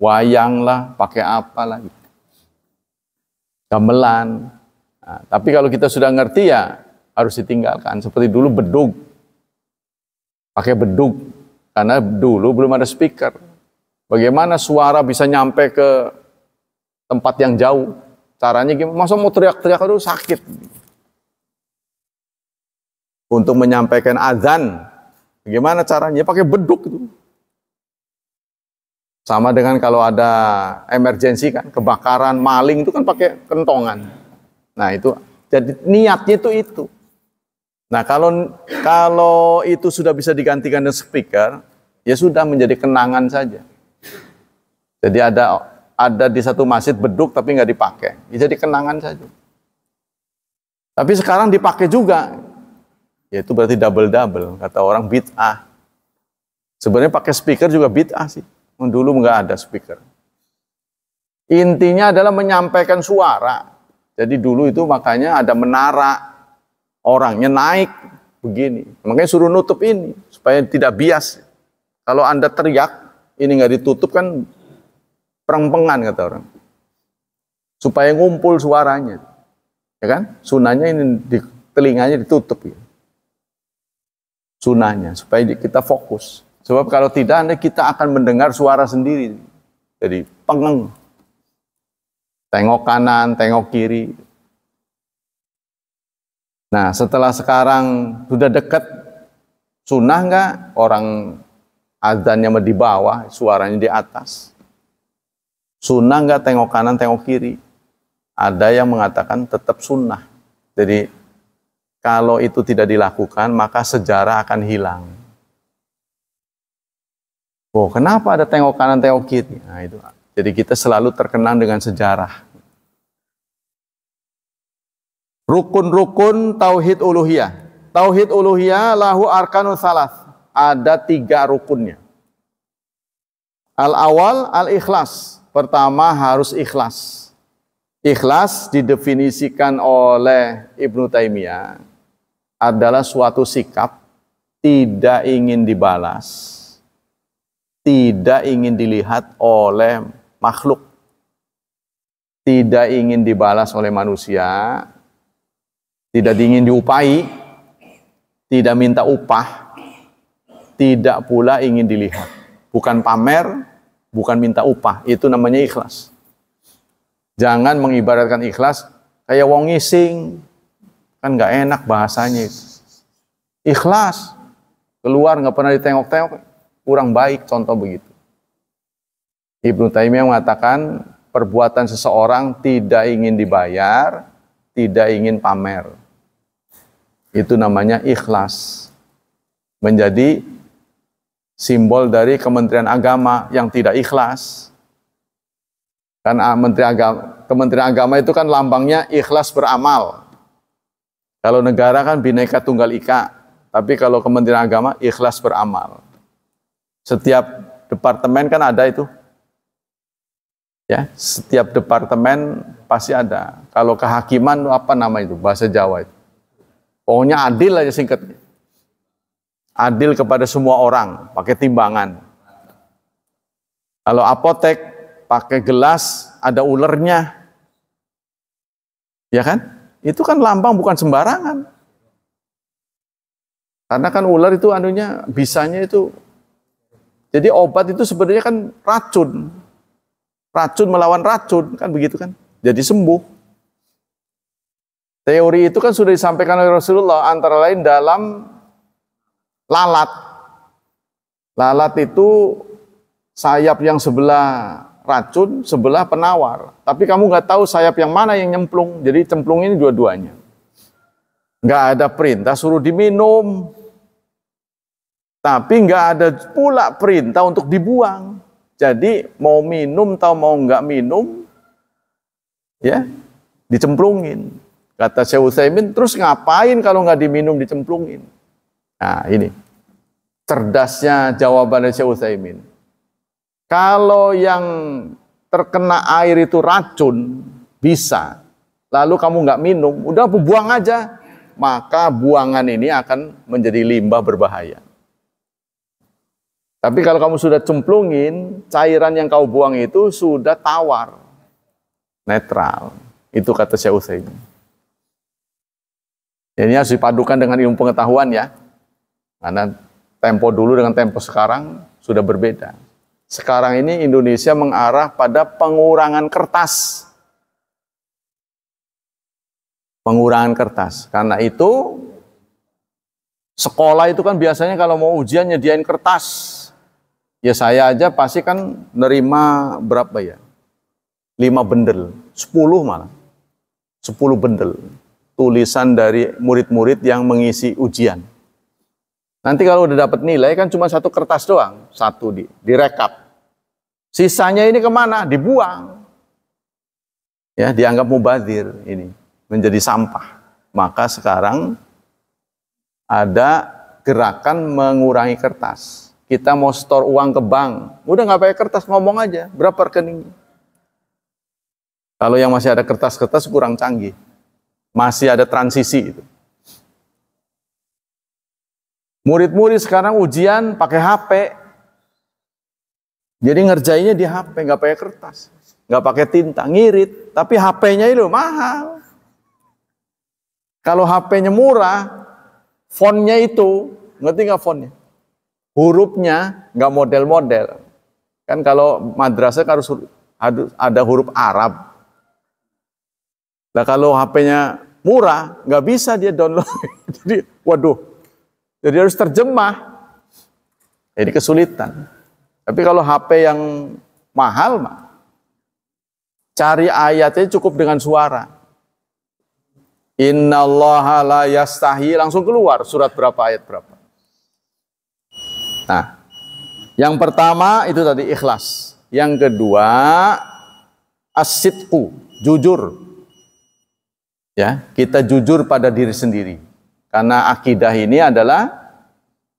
wayang lah, pakai apa lagi? Gamelan, Nah, tapi kalau kita sudah ngerti ya harus ditinggalkan. Seperti dulu bedug. Pakai bedug. Karena dulu belum ada speaker. Bagaimana suara bisa nyampe ke tempat yang jauh. Caranya gimana? Masa mau teriak-teriak itu sakit. Untuk menyampaikan azan. Bagaimana caranya? Pakai beduk itu. Sama dengan kalau ada emergensi kan, kebakaran, maling itu kan pakai kentongan. Nah, itu jadi niatnya itu itu. Nah, kalau kalau itu sudah bisa digantikan dengan speaker, ya sudah menjadi kenangan saja. Jadi ada ada di satu masjid beduk tapi nggak dipakai, ya jadi kenangan saja. Tapi sekarang dipakai juga, ya itu berarti double double kata orang bid'ah. Sebenarnya pakai speaker juga bid'ah sih. Dulu nggak ada speaker. Intinya adalah menyampaikan suara, jadi dulu itu makanya ada menara, orangnya naik begini. Makanya suruh nutup ini supaya tidak bias. Kalau Anda teriak, ini nggak ditutup kan perempengan kata orang. Supaya ngumpul suaranya. Ya kan? Sunahnya ini di telinganya ditutup ya Sunahnya supaya kita fokus. Sebab kalau tidak Anda kita akan mendengar suara sendiri. Jadi pengeng. Tengok kanan, tengok kiri. Nah, setelah sekarang sudah dekat, sunnah nggak orang azannya di bawah, suaranya di atas? Sunnah nggak tengok kanan, tengok kiri? Ada yang mengatakan tetap sunnah. Jadi kalau itu tidak dilakukan, maka sejarah akan hilang. Oh, kenapa ada tengok kanan, tengok kiri? Nah, itu jadi kita selalu terkenang dengan sejarah. Rukun-rukun tauhid uluhiyah. Tauhid uluhiyah lahu arkanul salas. Ada tiga rukunnya. Al-awal al-ikhlas. Pertama harus ikhlas. Ikhlas didefinisikan oleh Ibnu Taimiyah adalah suatu sikap tidak ingin dibalas, tidak ingin dilihat oleh makhluk tidak ingin dibalas oleh manusia, tidak ingin diupai, tidak minta upah, tidak pula ingin dilihat. Bukan pamer, bukan minta upah, itu namanya ikhlas. Jangan mengibaratkan ikhlas kayak wong ngising, kan nggak enak bahasanya Ikhlas, keluar nggak pernah ditengok-tengok, kurang baik contoh begitu. Ibnu Taimiyah mengatakan perbuatan seseorang tidak ingin dibayar, tidak ingin pamer. Itu namanya ikhlas. Menjadi simbol dari Kementerian Agama yang tidak ikhlas. Kan ah, Menteri Agama, Kementerian Agama itu kan lambangnya ikhlas beramal. Kalau negara kan bineka tunggal ika, tapi kalau Kementerian Agama ikhlas beramal. Setiap departemen kan ada itu Ya, setiap departemen pasti ada. Kalau kehakiman apa nama itu bahasa Jawa itu? Pokoknya adil aja singkatnya. Adil kepada semua orang, pakai timbangan. Kalau apotek pakai gelas ada ulernya. Ya kan? Itu kan lambang bukan sembarangan. Karena kan ular itu anunya bisanya itu jadi obat itu sebenarnya kan racun, Racun melawan racun, kan begitu kan? Jadi sembuh. Teori itu kan sudah disampaikan oleh Rasulullah antara lain dalam lalat. Lalat itu sayap yang sebelah racun, sebelah penawar. Tapi kamu nggak tahu sayap yang mana yang nyemplung. Jadi cemplung ini dua-duanya. Nggak ada perintah suruh diminum. Tapi nggak ada pula perintah untuk dibuang. Jadi mau minum atau mau nggak minum, ya dicemplungin. Kata Syekh Utsaimin, terus ngapain kalau nggak diminum dicemplungin? Nah ini, cerdasnya jawaban Syekh Utsaimin. Kalau yang terkena air itu racun, bisa. Lalu kamu nggak minum, udah buang aja. Maka buangan ini akan menjadi limbah berbahaya. Tapi kalau kamu sudah cemplungin, cairan yang kau buang itu sudah tawar. Netral. Itu kata saya usai. Ini harus dipadukan dengan ilmu pengetahuan ya. Karena tempo dulu dengan tempo sekarang sudah berbeda. Sekarang ini Indonesia mengarah pada pengurangan kertas. Pengurangan kertas. Karena itu sekolah itu kan biasanya kalau mau ujian nyediain kertas. Ya saya aja pasti kan nerima berapa ya? Lima bendel, sepuluh malah. Sepuluh bendel. Tulisan dari murid-murid yang mengisi ujian. Nanti kalau udah dapat nilai kan cuma satu kertas doang, satu di direkap. Sisanya ini kemana? Dibuang. Ya, dianggap mubazir ini menjadi sampah. Maka sekarang ada gerakan mengurangi kertas kita mau store uang ke bank, udah nggak pakai kertas, ngomong aja, berapa rekening? Kalau yang masih ada kertas-kertas kurang canggih. Masih ada transisi itu. Murid-murid sekarang ujian pakai HP. Jadi ngerjainnya di HP, nggak pakai kertas. Nggak pakai tinta, ngirit. Tapi HP-nya itu mahal. Kalau HP-nya murah, fontnya itu, ngerti nggak fontnya? hurufnya nggak model-model. Kan kalau madrasah kan harus ada huruf Arab. Nah kalau HP-nya murah, nggak bisa dia download. Jadi waduh, jadi harus terjemah. Jadi kesulitan. Tapi kalau HP yang mahal mah, cari ayatnya cukup dengan suara. Inna Allah la yastahi, langsung keluar surat berapa ayat berapa. Nah, yang pertama itu tadi ikhlas. Yang kedua asidku, jujur. Ya, kita jujur pada diri sendiri. Karena akidah ini adalah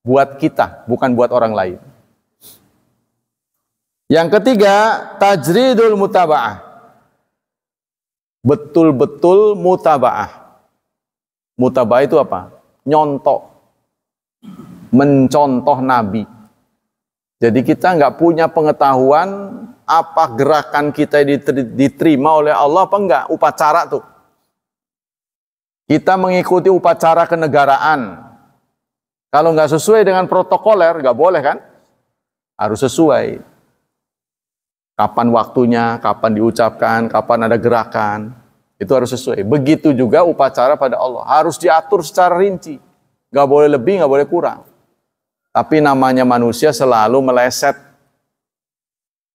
buat kita, bukan buat orang lain. Yang ketiga, tajridul mutaba'ah. Betul-betul mutaba'ah. Mutaba'ah itu apa? Nyontok mencontoh Nabi. Jadi kita nggak punya pengetahuan apa gerakan kita diterima oleh Allah apa enggak upacara tuh. Kita mengikuti upacara kenegaraan. Kalau nggak sesuai dengan protokoler nggak boleh kan? Harus sesuai. Kapan waktunya, kapan diucapkan, kapan ada gerakan, itu harus sesuai. Begitu juga upacara pada Allah harus diatur secara rinci. Nggak boleh lebih, nggak boleh kurang. Tapi namanya manusia selalu meleset.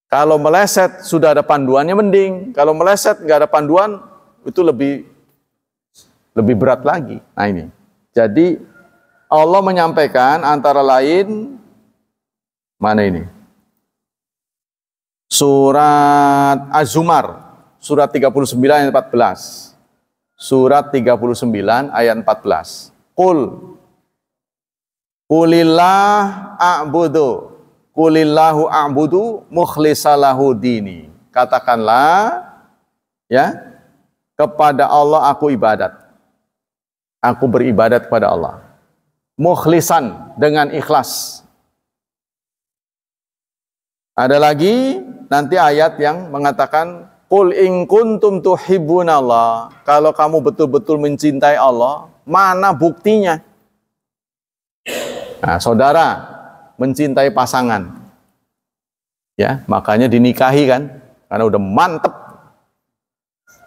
Kalau meleset sudah ada panduannya mending. Kalau meleset nggak ada panduan itu lebih lebih berat lagi. Nah ini. Jadi Allah menyampaikan antara lain mana ini? Surat Az-Zumar surat 39 ayat 14. Surat 39 ayat 14. Qul Kulillah a'budu. Kulillahu a'budu mukhlisalahu dini. Katakanlah ya, kepada Allah aku ibadat. Aku beribadat kepada Allah. Mukhlisan dengan ikhlas. Ada lagi nanti ayat yang mengatakan kul in kuntum tuhibbunallah. Kalau kamu betul-betul mencintai Allah, mana buktinya? Nah, saudara mencintai pasangan. Ya, makanya dinikahi kan karena udah mantep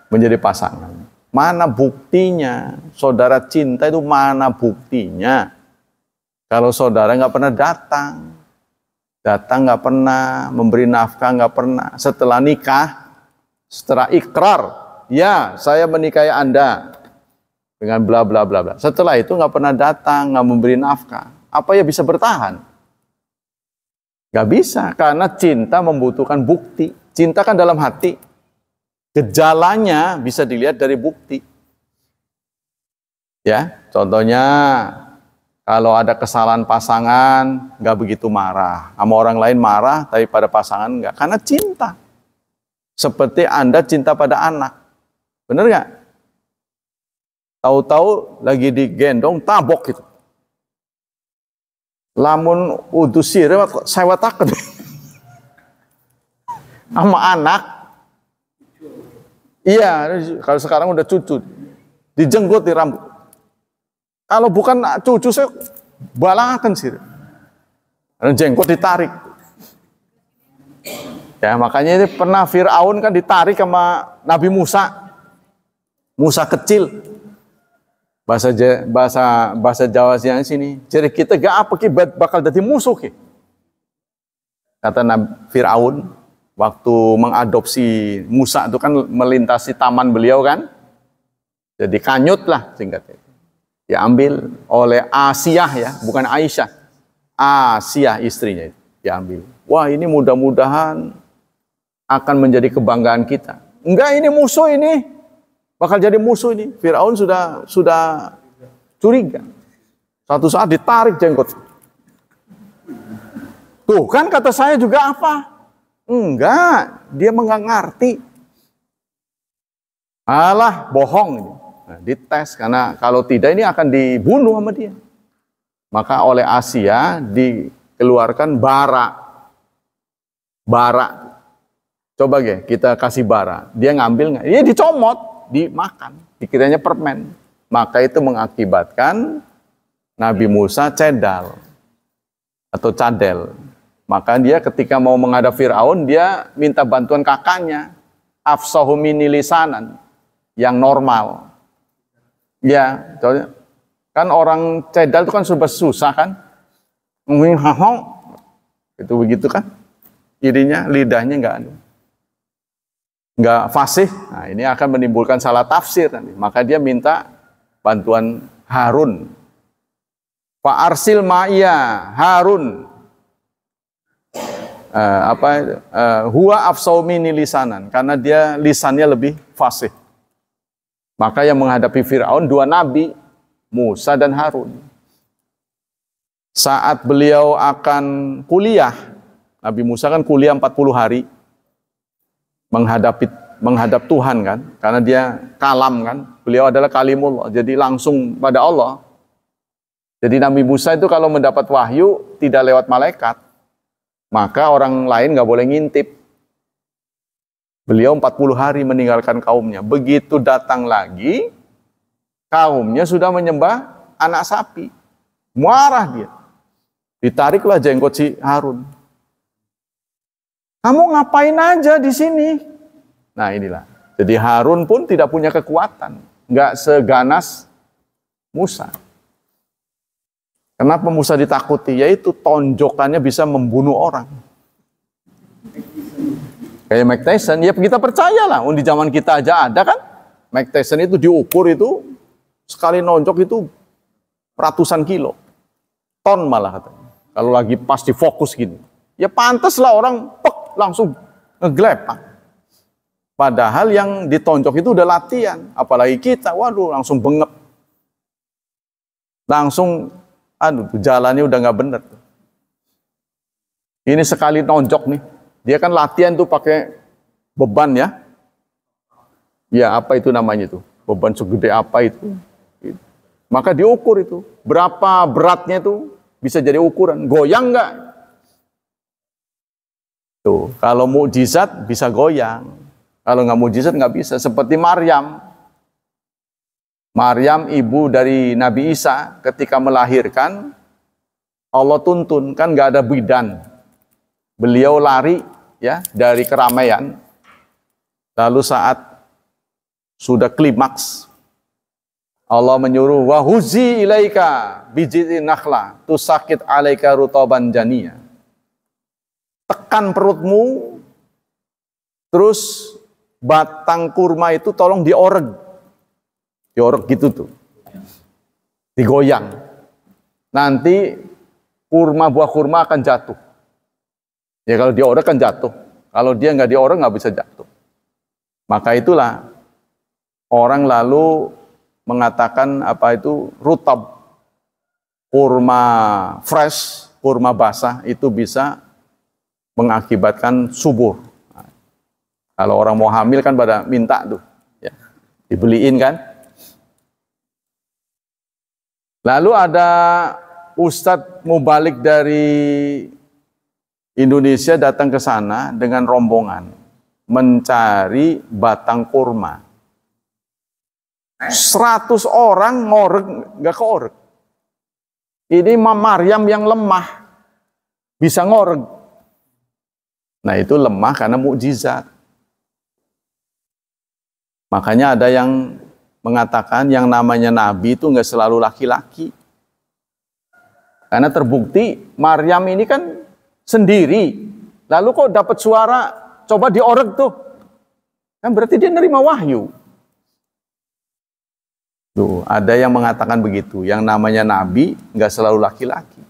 menjadi pasangan. Mana buktinya? Saudara cinta itu mana buktinya? Kalau saudara nggak pernah datang, datang nggak pernah, memberi nafkah nggak pernah. Setelah nikah, setelah ikrar, ya saya menikahi Anda dengan bla bla bla bla. Setelah itu nggak pernah datang, nggak memberi nafkah apa ya bisa bertahan? Gak bisa, karena cinta membutuhkan bukti. Cinta kan dalam hati. Gejalanya bisa dilihat dari bukti. Ya, contohnya kalau ada kesalahan pasangan, gak begitu marah. Sama orang lain marah, tapi pada pasangan nggak. Karena cinta. Seperti Anda cinta pada anak. Bener nggak? Tahu-tahu lagi digendong, tabok gitu lamun udu sirah saya watakan sama anak iya kalau sekarang udah cucu dijenggot di rambut kalau bukan cucu saya balangakan sih, dan jenggot ditarik ya makanya ini pernah Fir'aun kan ditarik sama Nabi Musa Musa kecil bahasa bahasa bahasa Jawa yang sini jadi kita gak apa kibat bakal jadi musuh ke. kata Nabi Firaun waktu mengadopsi Musa itu kan melintasi taman beliau kan jadi kanyut lah singkatnya diambil oleh Asiyah ya bukan Aisyah Asiyah istrinya itu diambil wah ini mudah-mudahan akan menjadi kebanggaan kita enggak ini musuh ini bakal jadi musuh ini. Firaun sudah sudah curiga. Satu saat ditarik jenggot. Tuh kan kata saya juga apa? Enggak, dia enggak ngerti. Allah bohong ini. Nah, dites karena kalau tidak ini akan dibunuh sama dia. Maka oleh Asia dikeluarkan bara. Bara. Coba ya, kita kasih bara. Dia ngambil, dia dicomot dimakan, dikiranya permen. Maka itu mengakibatkan Nabi Musa cedal atau cadel. Maka dia ketika mau menghadap Fir'aun, dia minta bantuan kakaknya. Afsahumini lisanan, yang normal. Ya, contohnya. Kan orang cedal itu kan sudah susah kan. hong, itu begitu kan. Irinya, lidahnya enggak ada nggak fasih, nah ini akan menimbulkan salah tafsir nanti. Maka dia minta bantuan Harun. Pak Arsil Ma'ya Harun. Uh, apa uh, huwa afsaumini lisanan karena dia lisannya lebih fasih. Maka yang menghadapi Firaun dua nabi, Musa dan Harun. Saat beliau akan kuliah, Nabi Musa kan kuliah 40 hari, menghadapi menghadap Tuhan kan, karena dia kalam kan, beliau adalah kalimullah, jadi langsung pada Allah. Jadi Nabi Musa itu kalau mendapat wahyu tidak lewat malaikat, maka orang lain nggak boleh ngintip. Beliau 40 hari meninggalkan kaumnya. Begitu datang lagi, kaumnya sudah menyembah anak sapi. Muarah dia. Ditariklah jenggot si Harun. Kamu ngapain aja di sini? Nah inilah. Jadi Harun pun tidak punya kekuatan. Nggak seganas Musa. Kenapa Musa ditakuti? Yaitu tonjokannya bisa membunuh orang. Kayak Mike Tyson, ya kita percayalah. Di zaman kita aja ada kan. Mike Tyson itu diukur itu sekali nonjok itu ratusan kilo. Ton malah katanya. Kalau lagi pas difokus gini. Ya pantas lah orang pek langsung ngeglepak. Padahal yang ditonjok itu udah latihan, apalagi kita, waduh langsung bengep. Langsung, aduh jalannya udah nggak bener. Ini sekali tonjok nih, dia kan latihan tuh pakai beban ya. Ya apa itu namanya tuh, beban segede apa itu. Maka diukur itu, berapa beratnya tuh bisa jadi ukuran. Goyang nggak? Tuh, kalau mukjizat bisa goyang. Kalau nggak mukjizat nggak bisa. Seperti Maryam. Maryam ibu dari Nabi Isa ketika melahirkan Allah tuntun kan nggak ada bidan. Beliau lari ya dari keramaian. Lalu saat sudah klimaks Allah menyuruh wahuzi ilaika bijitin nakhla tu sakit alaika rutoban janiyah tekan perutmu, terus batang kurma itu tolong dioreg. Dioreg gitu tuh. Digoyang. Nanti kurma buah kurma akan jatuh. Ya kalau dioreg kan jatuh. Kalau dia nggak dioreg nggak bisa jatuh. Maka itulah orang lalu mengatakan apa itu rutab kurma fresh, kurma basah itu bisa mengakibatkan subur. kalau orang mau hamil kan pada minta tuh, ya. dibeliin kan. Lalu ada Ustadz Mubalik dari Indonesia datang ke sana dengan rombongan mencari batang kurma. 100 orang ngorek, nggak keorek. Ini Mama Maryam yang lemah, bisa ngorek. Nah itu lemah karena mukjizat. Makanya ada yang mengatakan yang namanya nabi itu nggak selalu laki-laki. Karena terbukti Maryam ini kan sendiri. Lalu kok dapat suara coba diorek tuh. Kan berarti dia nerima wahyu. Tuh, ada yang mengatakan begitu. Yang namanya nabi nggak selalu laki-laki.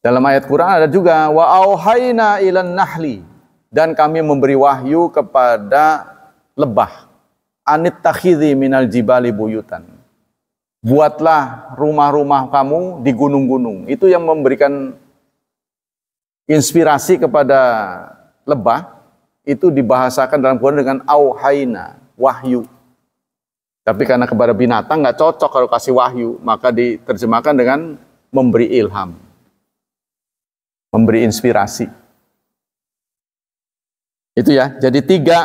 Dalam ayat Quran ada juga wa auhayna ilan nahli dan kami memberi wahyu kepada lebah anit takhidhi minal jibali buyutan. Buatlah rumah-rumah kamu di gunung-gunung. Itu yang memberikan inspirasi kepada lebah itu dibahasakan dalam Quran dengan auhaina, wahyu. Tapi karena kepada binatang nggak cocok kalau kasih wahyu, maka diterjemahkan dengan memberi ilham memberi inspirasi. Itu ya. Jadi tiga,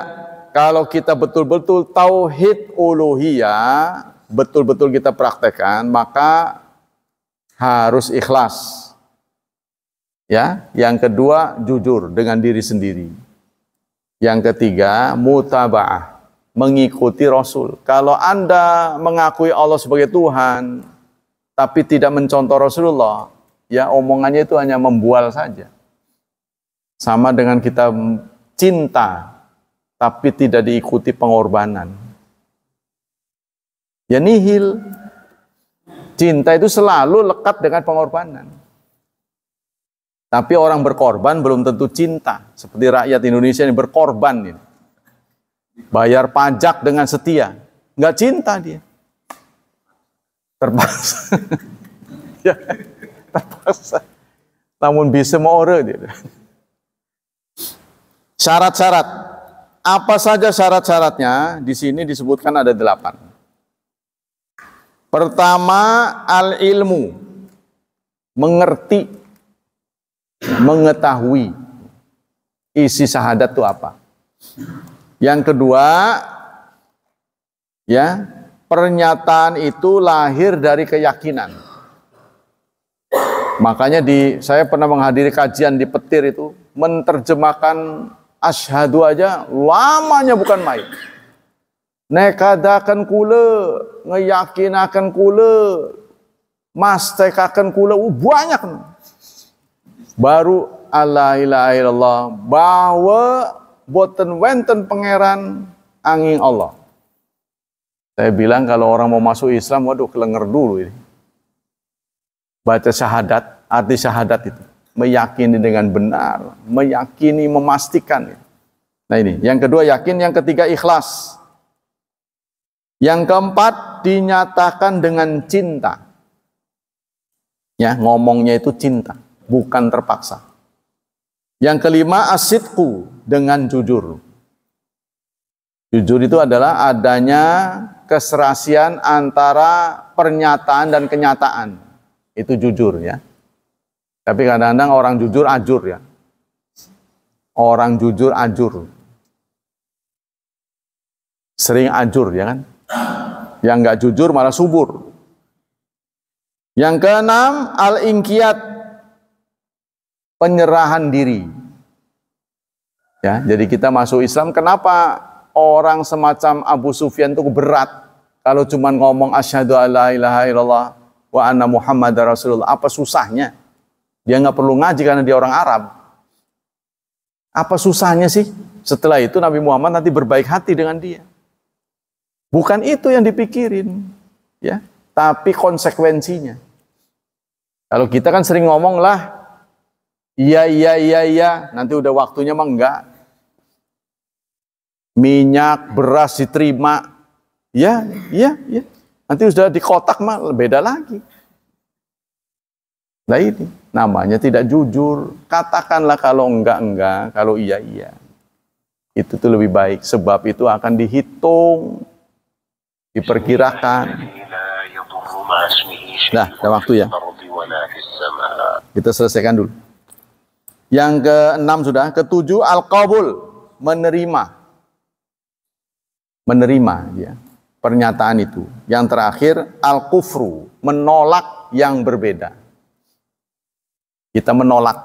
kalau kita betul-betul tauhid uluhiyah, betul-betul kita praktekkan, maka harus ikhlas. Ya, yang kedua jujur dengan diri sendiri. Yang ketiga mutabaah, mengikuti Rasul. Kalau Anda mengakui Allah sebagai Tuhan tapi tidak mencontoh Rasulullah, ya omongannya itu hanya membual saja. Sama dengan kita cinta tapi tidak diikuti pengorbanan. Ya nihil. Cinta itu selalu lekat dengan pengorbanan. Tapi orang berkorban belum tentu cinta. Seperti rakyat Indonesia yang berkorban. Ini. Bayar pajak dengan setia. Nggak cinta dia. Terpaksa. Ya terpaksa. Namun bisa mau orang. Syarat-syarat. Apa saja syarat-syaratnya? Di sini disebutkan ada delapan. Pertama, al-ilmu. Mengerti. Mengetahui. Isi syahadat itu apa. Yang kedua, ya, pernyataan itu lahir dari keyakinan. Makanya di saya pernah menghadiri kajian di petir itu menerjemahkan ashadu aja lamanya bukan main. Nekadakan kule, ngeyakinakan kule, mastekakan kule, uh, banyak. Baru Allah ilaha illallah bahwa boten wenten pangeran angin Allah. Saya bilang kalau orang mau masuk Islam, waduh kelenger dulu ini. Baca syahadat, arti syahadat itu. Meyakini dengan benar, meyakini, memastikan. Nah ini, yang kedua yakin, yang ketiga ikhlas. Yang keempat dinyatakan dengan cinta. Ya, ngomongnya itu cinta, bukan terpaksa. Yang kelima asidku dengan jujur. Jujur itu adalah adanya keserasian antara pernyataan dan kenyataan. Itu jujur ya. Tapi kadang-kadang orang jujur ajur ya. Orang jujur ajur. Sering ajur ya kan. Yang nggak jujur malah subur. Yang keenam, al ingkiat penyerahan diri. Ya, jadi kita masuk Islam kenapa orang semacam Abu Sufyan itu berat kalau cuma ngomong asyhadu alla ilaha illallah wa anna muhammad rasulullah apa susahnya? Dia nggak perlu ngaji karena dia orang Arab. Apa susahnya sih? Setelah itu Nabi Muhammad nanti berbaik hati dengan dia. Bukan itu yang dipikirin, ya. Tapi konsekuensinya. Kalau kita kan sering ngomong lah, iya iya iya iya, nanti udah waktunya mah enggak. Minyak, beras diterima, ya iya iya. Nanti sudah di kotak mah beda lagi. Nah ini. Namanya tidak jujur. Katakanlah kalau enggak-enggak, kalau iya-iya. Itu tuh lebih baik. Sebab itu akan dihitung, diperkirakan. Nah, ada waktu ya. Kita selesaikan dulu. Yang keenam sudah, ketujuh al-qabul, menerima. Menerima ya, pernyataan itu. Yang terakhir al-kufru, menolak yang berbeda. Kita menolak.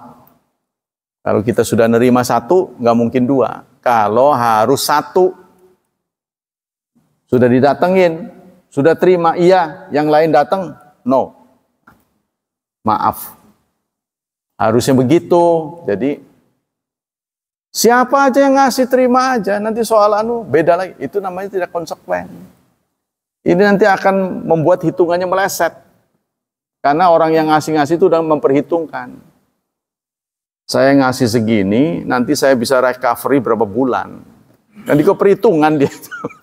Kalau kita sudah nerima satu, nggak mungkin dua. Kalau harus satu, sudah didatengin, sudah terima, iya. Yang lain datang, no. Maaf. Harusnya begitu. Jadi Siapa aja yang ngasih terima aja, nanti soal anu beda lagi. Itu namanya tidak konsekuen. Ini nanti akan membuat hitungannya meleset. Karena orang yang ngasih-ngasih itu udah memperhitungkan. Saya ngasih segini, nanti saya bisa recovery berapa bulan. Dan di perhitungan dia itu.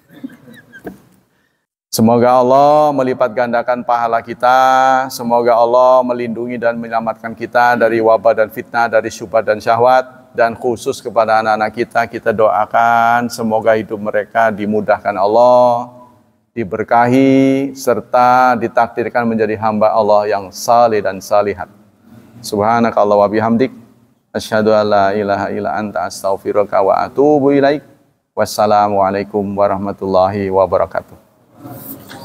Semoga Allah melipat gandakan pahala kita. Semoga Allah melindungi dan menyelamatkan kita dari wabah dan fitnah, dari syubhat dan syahwat. Dan khusus kepada anak-anak kita, kita doakan semoga hidup mereka dimudahkan Allah diberkahi serta ditakdirkan menjadi hamba Allah yang saleh dan salihat. Subhanakallah wa bihamdik asyhadu an la ilaha illa anta astaghfiruka wa atubu ilaik. Wassalamualaikum warahmatullahi wabarakatuh.